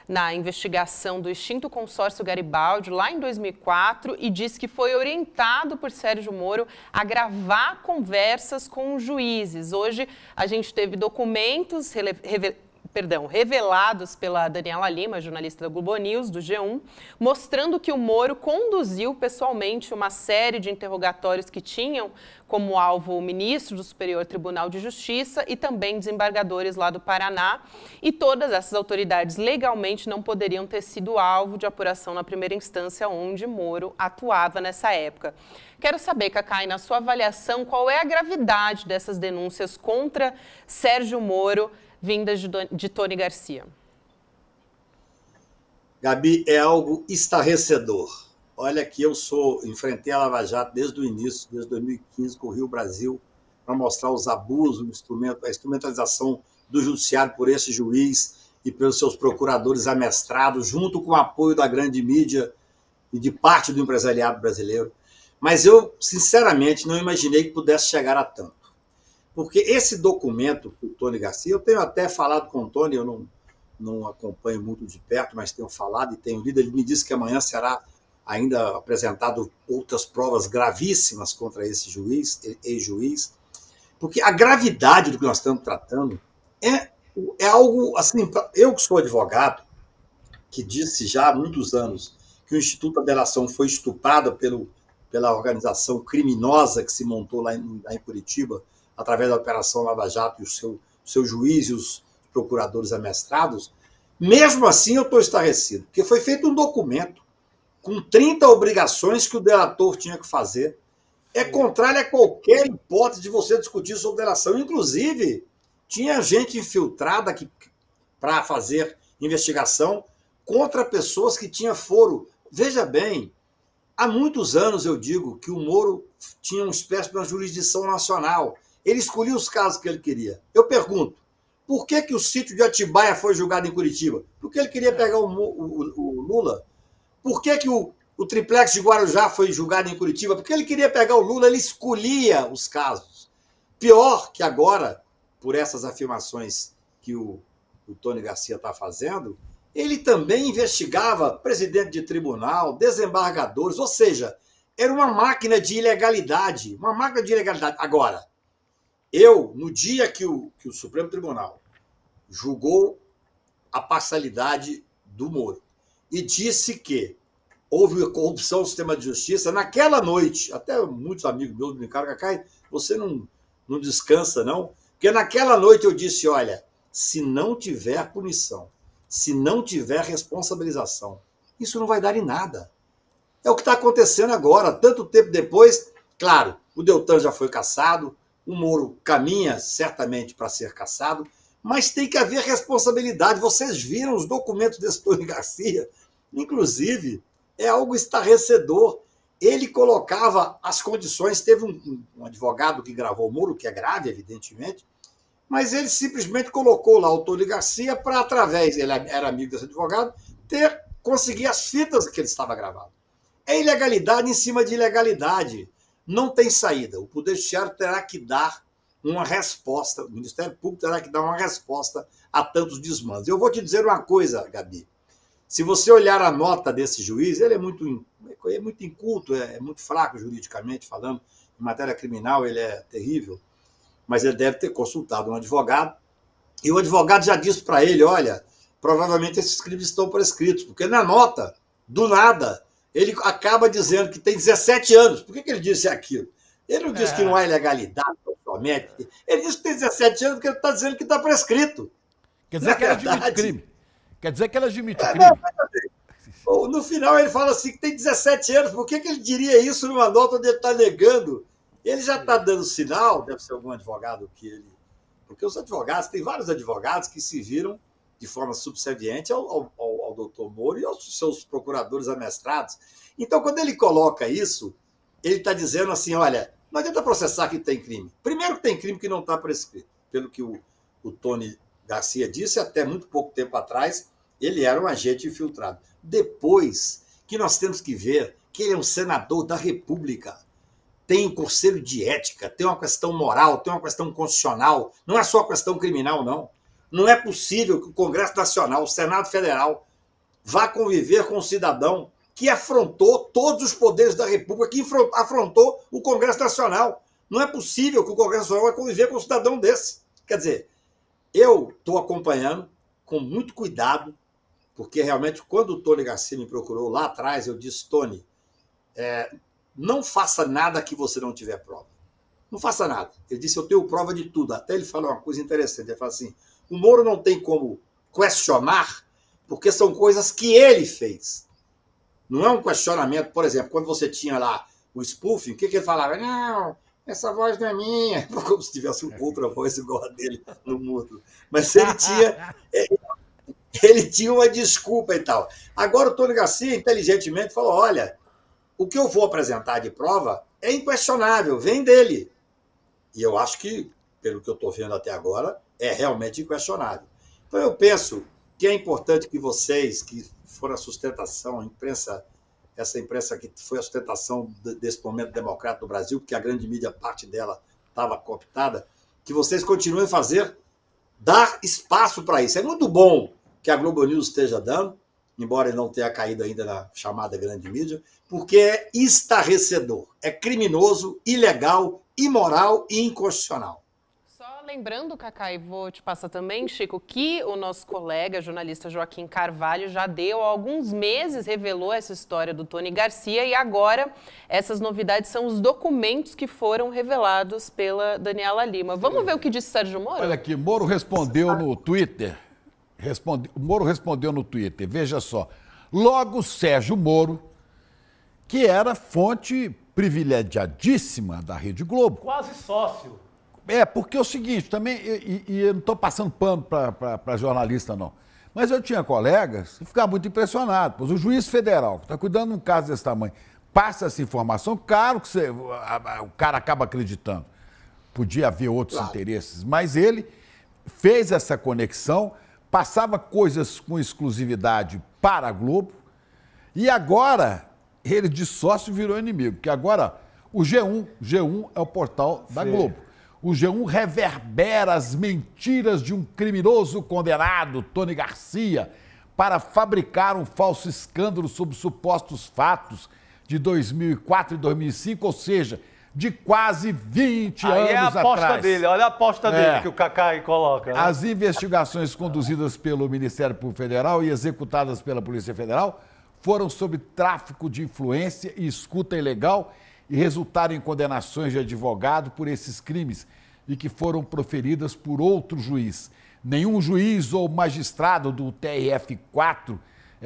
na investigação do extinto consórcio Garibaldi lá em 2004 e disse que foi orientado por Sérgio Moro a gravar conversas com juízes. Hoje a gente teve documentos perdão, revelados pela Daniela Lima, jornalista da Globo News, do G1, mostrando que o Moro conduziu pessoalmente uma série de interrogatórios que tinham como alvo o ministro do Superior Tribunal de Justiça e também desembargadores lá do Paraná. E todas essas autoridades legalmente não poderiam ter sido alvo de apuração na primeira instância onde Moro atuava nessa época. Quero saber, Cacai, na sua avaliação, qual é a gravidade dessas denúncias contra Sérgio Moro vindas de, de Tony Garcia? Gabi, é algo estarrecedor. Olha que eu sou, enfrentei a Lava Jato desde o início, desde 2015, com o Rio Brasil, para mostrar os abusos, a instrumentalização do judiciário por esse juiz e pelos seus procuradores amestrados, junto com o apoio da grande mídia e de parte do empresariado brasileiro. Mas eu, sinceramente, não imaginei que pudesse chegar a tanto. Porque esse documento o Tony Garcia, eu tenho até falado com o Tony, eu não, não acompanho muito de perto, mas tenho falado e tenho lido. Ele me disse que amanhã será ainda apresentado outras provas gravíssimas contra esse juiz, ex-juiz, porque a gravidade do que nós estamos tratando é, é algo assim. Eu que sou advogado, que disse já há muitos anos que o Instituto da Delação foi estuprado pelo, pela organização criminosa que se montou lá em, lá em Curitiba através da Operação Lava Jato e o seu, seu juiz e os procuradores amestrados, mesmo assim eu estou estarrecido, porque foi feito um documento com 30 obrigações que o delator tinha que fazer. É contrário a qualquer hipótese de você discutir sobre delação. Inclusive, tinha gente infiltrada para fazer investigação contra pessoas que tinham foro. Veja bem, há muitos anos eu digo que o Moro tinha uma espécie de uma jurisdição nacional. Ele escolhia os casos que ele queria. Eu pergunto, por que, que o sítio de Atibaia foi julgado em Curitiba? Porque ele queria pegar o, o, o Lula. Por que, que o, o triplex de Guarujá foi julgado em Curitiba? Porque ele queria pegar o Lula, ele escolhia os casos. Pior que agora, por essas afirmações que o, o Tony Garcia está fazendo, ele também investigava presidente de tribunal, desembargadores, ou seja, era uma máquina de ilegalidade, uma máquina de ilegalidade. Agora, eu, no dia que o, que o Supremo Tribunal julgou a parcialidade do Moro e disse que houve corrupção no sistema de justiça, naquela noite, até muitos amigos meus brincaram, Cacai, você não, não descansa, não? Porque naquela noite eu disse, olha, se não tiver punição, se não tiver responsabilização, isso não vai dar em nada. É o que está acontecendo agora, tanto tempo depois, claro, o Deltan já foi caçado. O Moro caminha certamente para ser caçado, mas tem que haver responsabilidade. Vocês viram os documentos desse Tony Garcia? Inclusive, é algo estarrecedor. Ele colocava as condições. Teve um, um advogado que gravou o Moro, que é grave, evidentemente, mas ele simplesmente colocou lá o Tony Garcia para, através, ele era amigo desse advogado, ter conseguir as fitas que ele estava gravando. É ilegalidade em cima de ilegalidade. Não tem saída. O Poder Judiciário terá que dar uma resposta, o Ministério Público terá que dar uma resposta a tantos desmandos. Eu vou te dizer uma coisa, Gabi. Se você olhar a nota desse juiz, ele é muito, é muito inculto, é, é muito fraco juridicamente falando, em matéria criminal ele é terrível, mas ele deve ter consultado um advogado. E o advogado já disse para ele: olha, provavelmente esses crimes estão prescritos, porque na nota, do nada, ele acaba dizendo que tem 17 anos. Por que, que ele disse aquilo? Ele não disse que não há é. ilegalidade totalmente. Ele disse que tem 17 anos porque ele está dizendo que está prescrito. Quer é dizer Na que verdade, ela admite crime. Quer dizer que ela admite é, crime. Não, assim, no final ele fala assim que tem 17 anos. Por que, que ele diria isso numa nota onde ele está negando? Ele já está dando sinal, deve ser algum advogado que ele. Porque os advogados, tem vários advogados que se viram de forma subserviente ao, ao, ao, ao doutor Moro e aos seus procuradores amestrados. Então, quando ele coloca isso, ele está dizendo assim: olha, não adianta processar que tem crime. Primeiro, tem crime que não está prescrito. Pelo que o, o Tony Garcia disse, até muito pouco tempo atrás, ele era um agente infiltrado. Depois, que nós temos que ver que ele é um senador da República. Tem um conselho de ética, tem uma questão moral, tem uma questão constitucional. Não é só questão criminal, não. Não é possível que o Congresso Nacional, o Senado Federal, vá conviver com um cidadão que afrontou todos os poderes da República, que afrontou o Congresso Nacional. Não é possível que o Congresso Nacional vai conviver com um cidadão desse. Quer dizer, eu estou acompanhando com muito cuidado, porque realmente quando o Tony Garcia me procurou lá atrás, eu disse, Tony, é, não faça nada que você não tiver prova. Não faça nada. Ele disse, eu tenho prova de tudo. Até ele falou uma coisa interessante, ele falou assim, o Moro não tem como questionar, porque são coisas que ele fez. Não é um questionamento, por exemplo, quando você tinha lá o spoofing, o que, que ele falava? Não, essa voz não é minha. Como se tivesse outra voz igual a dele no mundo. Mas ele tinha, ele tinha uma desculpa e tal. Agora o Tony Garcia, inteligentemente, falou: olha, o que eu vou apresentar de prova é inquestionável, vem dele. E eu acho que, pelo que eu estou vendo até agora, é realmente inquestionável. Então, eu penso que é importante que vocês, que foram a sustentação, a imprensa, essa imprensa que foi a sustentação desse momento democrático do Brasil, porque a grande mídia, parte dela, estava cooptada, que vocês continuem a fazer, dar espaço para isso. É muito bom que a Globo News esteja dando, embora não tenha caído ainda na chamada grande mídia, porque é estarrecedor, é criminoso, ilegal, imoral e inconstitucional lembrando, Cacá, e vou te passar também, Chico, que o nosso colega, jornalista Joaquim Carvalho, já deu há alguns meses, revelou essa história do Tony Garcia e agora essas novidades são os documentos que foram revelados pela Daniela Lima. Vamos ver o que disse Sérgio Moro? Olha aqui, Moro respondeu no Twitter. Responde, Moro respondeu no Twitter, veja só. Logo, Sérgio Moro, que era fonte privilegiadíssima da Rede Globo. Quase sócio. É, porque é o seguinte, também, e, e eu não estou passando pano para jornalista, não. Mas eu tinha colegas que ficavam muito impressionados. Pois o juiz federal, que está cuidando de um caso desse tamanho, passa essa informação, claro que você, a, a, o cara acaba acreditando. Podia haver outros claro. interesses, mas ele fez essa conexão, passava coisas com exclusividade para a Globo, e agora ele de sócio virou inimigo, porque agora o G1, G1 é o portal da Sim. Globo. O G1 reverbera as mentiras de um criminoso condenado, Tony Garcia, para fabricar um falso escândalo sobre supostos fatos de 2004 e 2005, ou seja, de quase 20 Aí anos atrás. é a aposta atrás. dele, olha a aposta é. dele que o Cacai coloca. Né? As investigações conduzidas pelo Ministério Público Federal e executadas pela Polícia Federal foram sobre tráfico de influência e escuta ilegal e resultaram em condenações de advogado por esses crimes e que foram proferidas por outro juiz. Nenhum juiz ou magistrado do TRF4,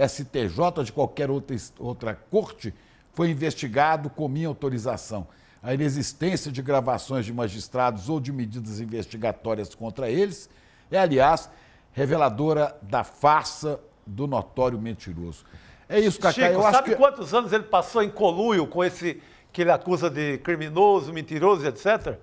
STJ, de qualquer outra, outra corte, foi investigado com minha autorização. A inexistência de gravações de magistrados ou de medidas investigatórias contra eles é, aliás, reveladora da farsa do notório mentiroso. É isso, Cacá. Chico, Eu sabe que... quantos anos ele passou em colúrio com esse que ele acusa de criminoso, mentiroso, etc.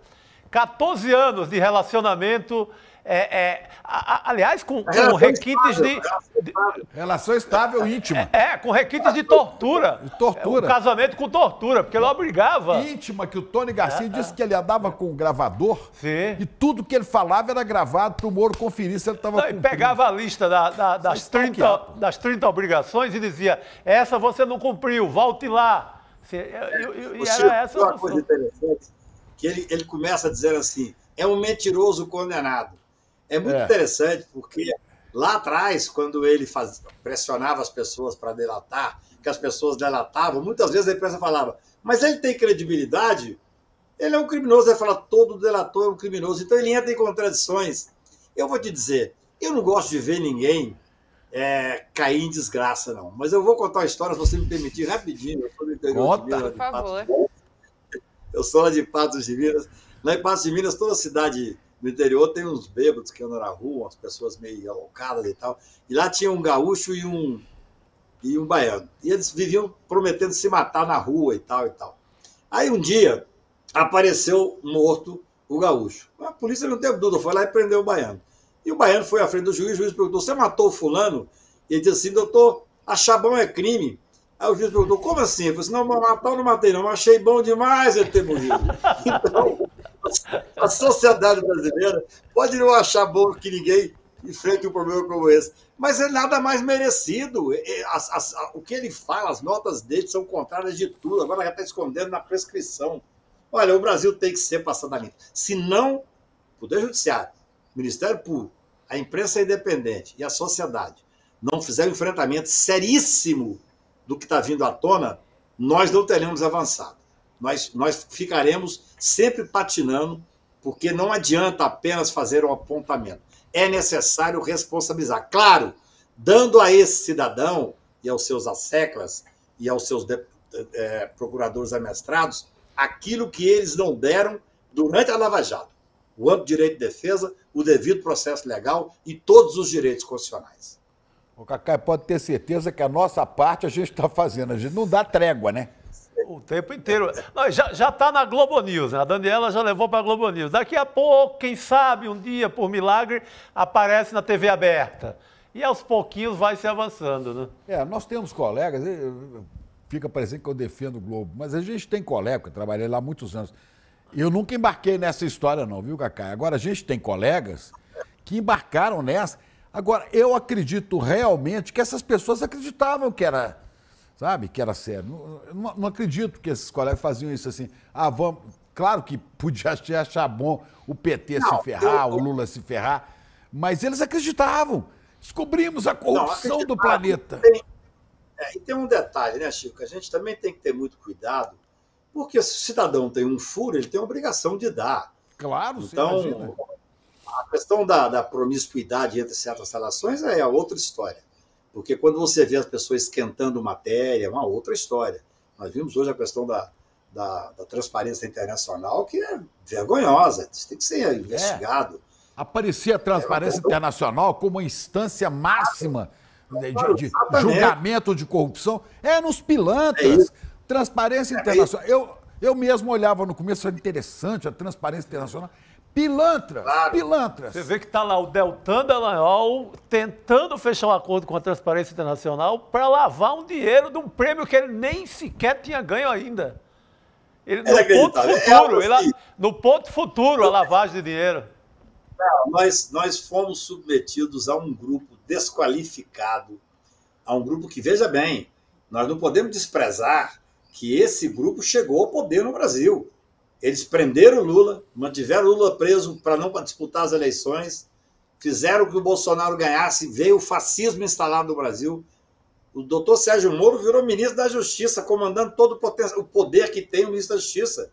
14 anos de relacionamento, é, é, a, a, aliás, com, com requintes estável, de, de, Relação estável íntima. É, é com requintes de tortura. De tortura. É, um casamento com tortura, porque ele obrigava. Íntima, que o Tony Garcia é, disse é. que ele andava com um gravador Sim. e tudo que ele falava era gravado para o Moro conferir se ele estava com. pegava a lista da, da, das, 30, das 30 obrigações e dizia: essa você não cumpriu, volte lá. Assim, eu, eu, eu, era essa uma coisa interessante, que ele, ele começa dizendo assim, é um mentiroso condenado. É muito é. interessante, porque lá atrás, quando ele faz, pressionava as pessoas para delatar, que as pessoas delatavam, muitas vezes a imprensa falava, mas ele tem credibilidade? Ele é um criminoso, ele fala, todo delator é um criminoso, então ele entra em contradições. Eu vou te dizer, eu não gosto de ver ninguém é, cair em desgraça, não. Mas eu vou contar a história, se você me permitir, rapidinho. Eu sou do interior Conta. de Minas. Por favor. eu sou lá de Patos de Minas. Lá em Patos de Minas, toda cidade do interior tem uns bêbados que andam na rua, umas pessoas meio alocadas e tal. E lá tinha um gaúcho e um, e um baiano. E eles viviam prometendo se matar na rua e tal e tal. Aí um dia apareceu morto o gaúcho. A polícia não teve dúvida, foi lá e prendeu o baiano. E o baiano foi à frente do juiz, o juiz perguntou: Você matou o fulano? E ele disse assim: Doutor, achar bom é crime. Aí o juiz perguntou: Como assim? falou assim: Não, matar eu não matei, não, mas achei bom demais ele ter morrido. Então, a sociedade brasileira pode não achar bom que ninguém enfrente um problema como esse, mas é nada mais merecido. É, é, as, as, o que ele fala, as notas dele são contrárias de tudo, agora já está escondendo na prescrição. Olha, o Brasil tem que ser passado a limpo. Se não, o Poder Judiciário Ministério Público, a imprensa independente e a sociedade não fizerem um enfrentamento seríssimo do que está vindo à tona, nós não teremos avançado. Nós, nós ficaremos sempre patinando, porque não adianta apenas fazer um apontamento. É necessário responsabilizar. Claro, dando a esse cidadão e aos seus asseclas e aos seus de, eh, procuradores amestrados aquilo que eles não deram durante a Lava Jato o amplo direito de defesa, o devido processo legal e todos os direitos constitucionais. O Cacai pode ter certeza que a nossa parte a gente está fazendo. A gente não dá trégua, né? O tempo inteiro. Não, já está na Globo News, né? A Daniela já levou para a Globo News. Daqui a pouco, quem sabe, um dia, por milagre, aparece na TV aberta. E aos pouquinhos vai se avançando, né? É, nós temos colegas, fica parecendo que eu defendo o Globo, mas a gente tem colega, que eu trabalhei lá muitos anos eu nunca embarquei nessa história, não, viu, Cacai? Agora, a gente tem colegas que embarcaram nessa. Agora, eu acredito realmente que essas pessoas acreditavam que era, sabe, que era sério. Não, não acredito que esses colegas faziam isso assim. Ah, vamos. Claro que podia achar bom o PT não, se ferrar, eu... o Lula se ferrar, mas eles acreditavam. Descobrimos a corrupção não, do planeta. E tem, é, e tem um detalhe, né, Chico? A gente também tem que ter muito cuidado porque se o cidadão tem um furo, ele tem a obrigação de dar. Claro, Então, a questão da, da promiscuidade entre certas relações é outra história. Porque quando você vê as pessoas esquentando matéria, é uma outra história. Nós vimos hoje a questão da, da, da transparência internacional, que é vergonhosa, isso tem que ser é. investigado. É. Aparecia a é, transparência é, internacional como a instância máxima de, de, de julgamento de corrupção. É nos pilantras. É Transparência é, internacional. Eu, eu mesmo olhava no começo, era interessante a transparência internacional. Pilantras, claro. pilantras. Você vê que está lá o Deltan Dallagnol tentando fechar um acordo com a Transparência Internacional para lavar um dinheiro de um prêmio que ele nem sequer tinha ganho ainda. Ele, é no, é ponto futuro, ele, assim. no ponto futuro, a lavagem de dinheiro. Não, nós, nós fomos submetidos a um grupo desqualificado, a um grupo que, veja bem, nós não podemos desprezar que esse grupo chegou ao poder no Brasil. Eles prenderam o Lula, mantiveram o Lula preso para não disputar as eleições, fizeram que o Bolsonaro ganhasse, veio o fascismo instalado no Brasil. O doutor Sérgio Moro virou ministro da Justiça, comandando todo o poder que tem o ministro da Justiça.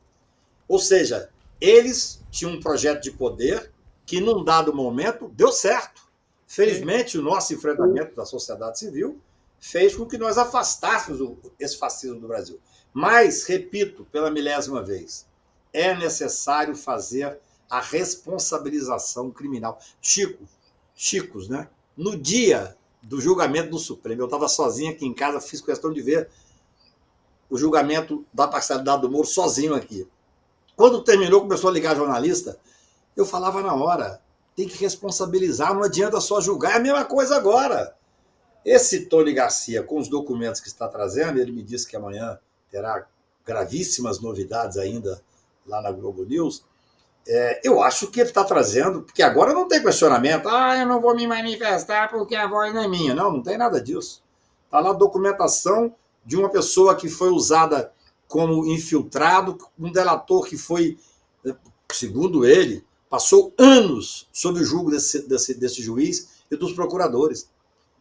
Ou seja, eles tinham um projeto de poder que, num dado momento, deu certo. Felizmente, o nosso enfrentamento da sociedade civil fez com que nós afastássemos esse fascismo do Brasil. Mas, repito pela milésima vez, é necessário fazer a responsabilização criminal. Chico, Chicos, né? No dia do julgamento do Supremo, eu estava sozinho aqui em casa, fiz questão de ver o julgamento da parcialidade do Moro sozinho aqui. Quando terminou, começou a ligar a jornalista, eu falava na hora, tem que responsabilizar, não adianta só julgar, é a mesma coisa agora. Esse Tony Garcia, com os documentos que está trazendo, ele me disse que amanhã terá gravíssimas novidades ainda lá na Globo News. É, eu acho que ele está trazendo, porque agora não tem questionamento, ah, eu não vou me manifestar porque a voz não é minha. Não, não tem nada disso. Está na documentação de uma pessoa que foi usada como infiltrado, um delator que foi, segundo ele, passou anos sob o julgo desse, desse, desse juiz e dos procuradores.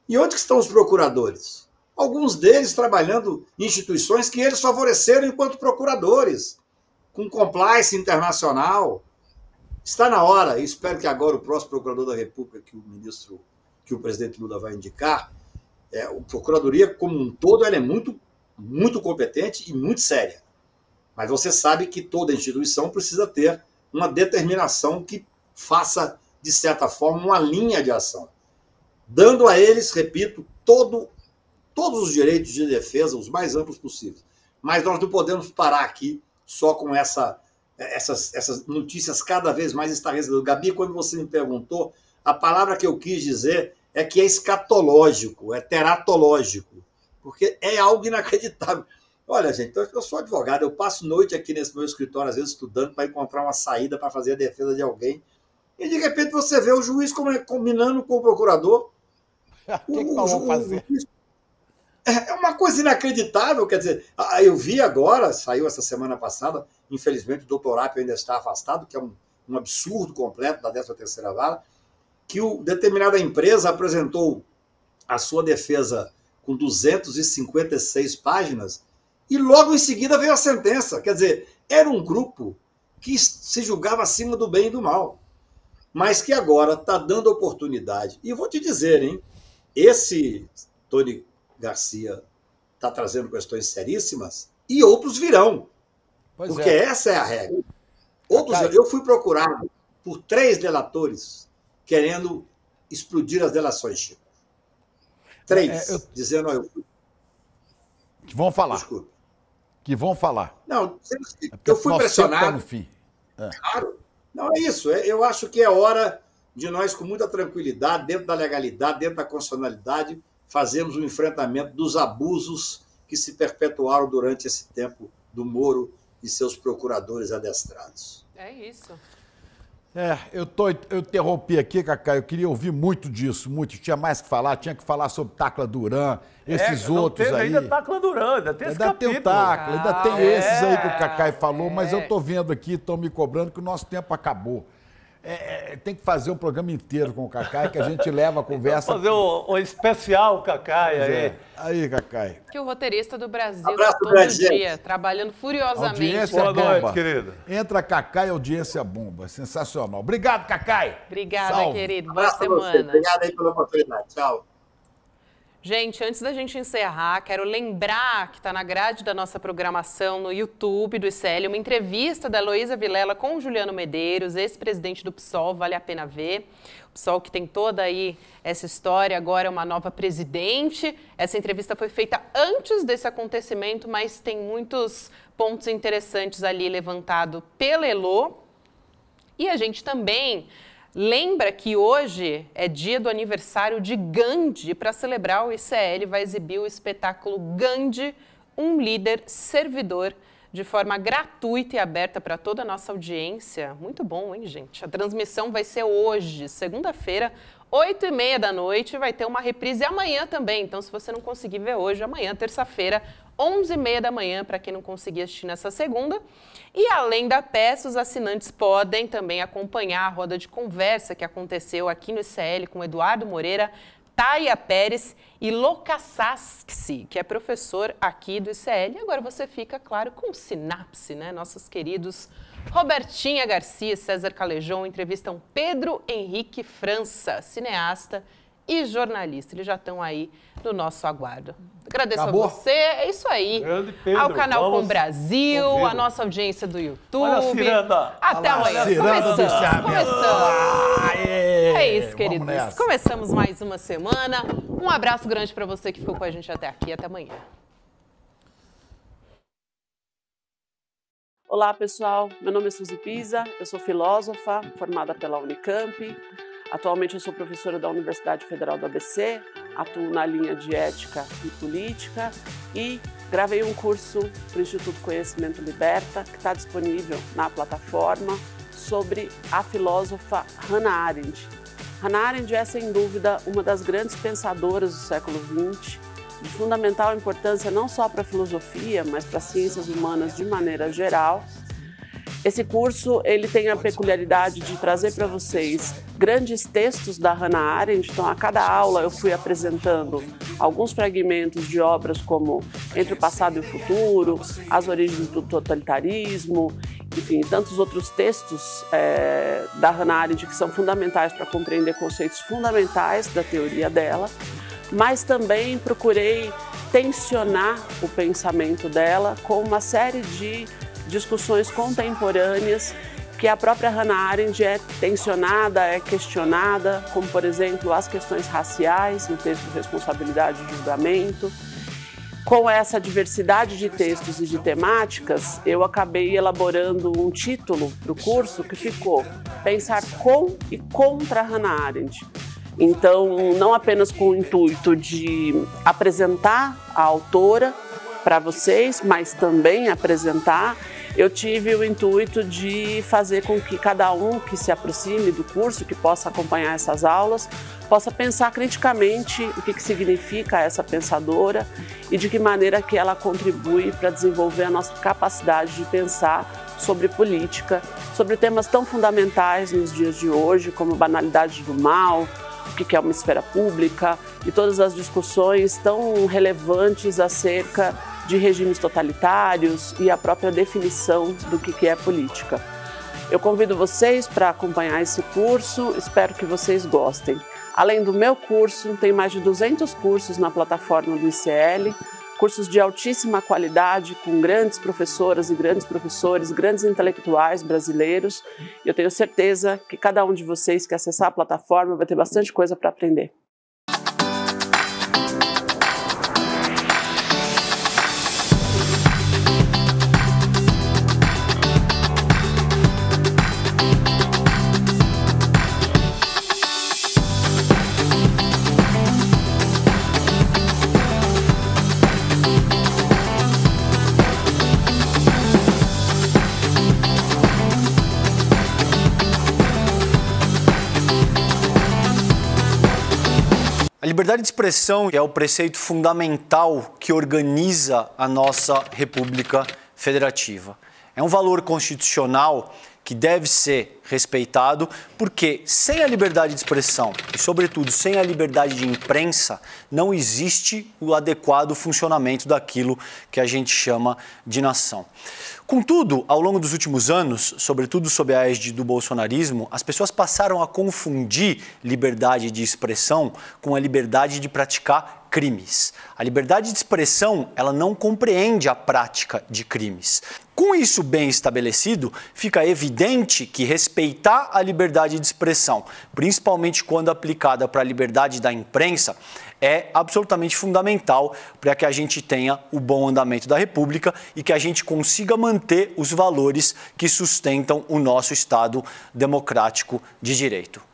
E onde estão os procuradores? alguns deles trabalhando em instituições que eles favoreceram enquanto procuradores, com compliance internacional. Está na hora, e espero que agora o próximo procurador da República, que o ministro, que o presidente Lula vai indicar, é, a procuradoria como um todo ela é muito, muito competente e muito séria. Mas você sabe que toda instituição precisa ter uma determinação que faça, de certa forma, uma linha de ação, dando a eles, repito, todo todos os direitos de defesa, os mais amplos possíveis. Mas nós não podemos parar aqui só com essa, essas, essas notícias cada vez mais estarrecedoras. Gabi, quando você me perguntou, a palavra que eu quis dizer é que é escatológico, é teratológico, porque é algo inacreditável. Olha, gente, eu sou advogado, eu passo noite aqui nesse meu escritório, às vezes estudando, para encontrar uma saída para fazer a defesa de alguém. E de repente você vê o juiz é, combinando com o procurador. O que, o, que nós vamos fazer? O é uma coisa inacreditável, quer dizer, eu vi agora, saiu essa semana passada, infelizmente o doutor Apio ainda está afastado, que é um, um absurdo completo da 13 terceira Vara, que o, determinada empresa apresentou a sua defesa com 256 páginas e logo em seguida veio a sentença. Quer dizer, era um grupo que se julgava acima do bem e do mal, mas que agora está dando oportunidade. E vou te dizer, hein? Esse Tony Garcia está trazendo questões seríssimas e outros virão. Pois porque é. essa é a regra. Outros, eu fui procurado por três delatores querendo explodir as delações, Chico. Três, é, é eu... dizendo... Eu... Que vão falar. Desculpa. Que vão falar. Não, é eu fui pressionado. Tá no fim. É. Claro. Não, é isso. É, eu acho que é hora de nós, com muita tranquilidade, dentro da legalidade, dentro da constitucionalidade, fazemos o um enfrentamento dos abusos que se perpetuaram durante esse tempo do Moro e seus procuradores adestrados. É isso. É, eu, tô, eu interrompi aqui, Cacá, eu queria ouvir muito disso, muito. Tinha mais que falar, tinha que falar sobre Tacla Duran, é, esses é, outros aí. ainda Tacla Duran, ainda tem ainda Tem o Tacla, ainda tem ah, esses aí que o é. Cacai falou, é. mas eu tô é. vendo aqui, estão me cobrando que o nosso tempo acabou. É, é, tem que fazer um programa inteiro com o Cacai, que a gente leva a conversa. Vamos fazer o especial Cacai é. aí. É. Aí, Cacai. Que o roteirista do Brasil tá Abraço, todo Brasil. dia, trabalhando furiosamente. Audiência Boa bomba. noite, querido. Entra Cacai, audiência bomba. Sensacional. Obrigado, Cacai. Obrigada, Salve. querido. Boa Abraço semana. Obrigado aí pela oportunidade. Tchau. Gente, antes da gente encerrar, quero lembrar que está na grade da nossa programação no YouTube do ICL uma entrevista da Heloísa Vilela com o Juliano Medeiros, ex-presidente do PSOL, vale a pena ver. O PSOL que tem toda aí essa história, agora é uma nova presidente. Essa entrevista foi feita antes desse acontecimento, mas tem muitos pontos interessantes ali levantado pela Elo. E a gente também Lembra que hoje é dia do aniversário de Gandhi. Para celebrar, o ICL vai exibir o espetáculo Gandhi, um líder servidor, de forma gratuita e aberta para toda a nossa audiência. Muito bom, hein, gente? A transmissão vai ser hoje, segunda-feira, 8 e meia da noite. Vai ter uma reprise amanhã também. Então, se você não conseguir ver hoje, amanhã, terça-feira, 11h30 da manhã, para quem não conseguir assistir nessa segunda. E além da peça, os assinantes podem também acompanhar a roda de conversa que aconteceu aqui no ICL com Eduardo Moreira, Taia Pérez e Sasksi, que é professor aqui do ICL. E agora você fica, claro, com Sinapse, né? Nossos queridos Robertinha Garcia e César Calejão entrevistam Pedro Henrique França, cineasta e jornalista. Eles já estão aí no nosso aguardo. Agradeço Acabou. a você, é isso aí. Pedro, ao canal Com Brasil, a nossa audiência do YouTube. Olha a Até amanhã. Começamos. Começamos. Ah, É isso, queridos. Começamos mais uma semana. Um abraço grande para você que ficou com a gente até aqui. Até amanhã. Olá, pessoal. Meu nome é Suzy Pisa, eu sou filósofa formada pela Unicamp. Atualmente eu sou professora da Universidade Federal do ABC, atuo na linha de ética e política e gravei um curso para o Instituto Conhecimento Liberta, que está disponível na plataforma, sobre a filósofa Hannah Arendt. Hannah Arendt é, sem dúvida, uma das grandes pensadoras do século XX, de fundamental importância não só para a filosofia, mas para as ciências humanas de maneira geral, esse curso ele tem a peculiaridade de trazer para vocês grandes textos da Hannah Arendt. Então, a cada aula eu fui apresentando alguns fragmentos de obras como Entre o Passado e o Futuro, As Origens do Totalitarismo, enfim, tantos outros textos é, da Hannah Arendt que são fundamentais para compreender conceitos fundamentais da teoria dela. Mas também procurei tensionar o pensamento dela com uma série de discussões contemporâneas que a própria Hannah Arendt é tensionada, é questionada, como, por exemplo, as questões raciais no texto Responsabilidade e Julgamento. Com essa diversidade de textos e de temáticas, eu acabei elaborando um título para o curso que ficou Pensar com e contra Hannah Arendt. Então, não apenas com o intuito de apresentar a autora para vocês, mas também apresentar eu tive o intuito de fazer com que cada um que se aproxime do curso, que possa acompanhar essas aulas, possa pensar criticamente o que, que significa essa pensadora e de que maneira que ela contribui para desenvolver a nossa capacidade de pensar sobre política, sobre temas tão fundamentais nos dias de hoje, como banalidade do mal, o que é uma esfera pública e todas as discussões tão relevantes acerca de regimes totalitários e a própria definição do que é política. Eu convido vocês para acompanhar esse curso, espero que vocês gostem. Além do meu curso, tem mais de 200 cursos na plataforma do ICL, cursos de altíssima qualidade, com grandes professoras e grandes professores, grandes intelectuais brasileiros. Eu tenho certeza que cada um de vocês que acessar a plataforma vai ter bastante coisa para aprender. liberdade de expressão é o preceito fundamental que organiza a nossa República Federativa. É um valor constitucional que deve ser respeitado, porque sem a liberdade de expressão e, sobretudo, sem a liberdade de imprensa, não existe o adequado funcionamento daquilo que a gente chama de nação. Contudo, ao longo dos últimos anos, sobretudo sob a égide do bolsonarismo, as pessoas passaram a confundir liberdade de expressão com a liberdade de praticar crimes. A liberdade de expressão, ela não compreende a prática de crimes. Com isso bem estabelecido, fica evidente que respeitar a liberdade de expressão, principalmente quando aplicada para a liberdade da imprensa, é absolutamente fundamental para que a gente tenha o bom andamento da República e que a gente consiga manter os valores que sustentam o nosso Estado democrático de direito.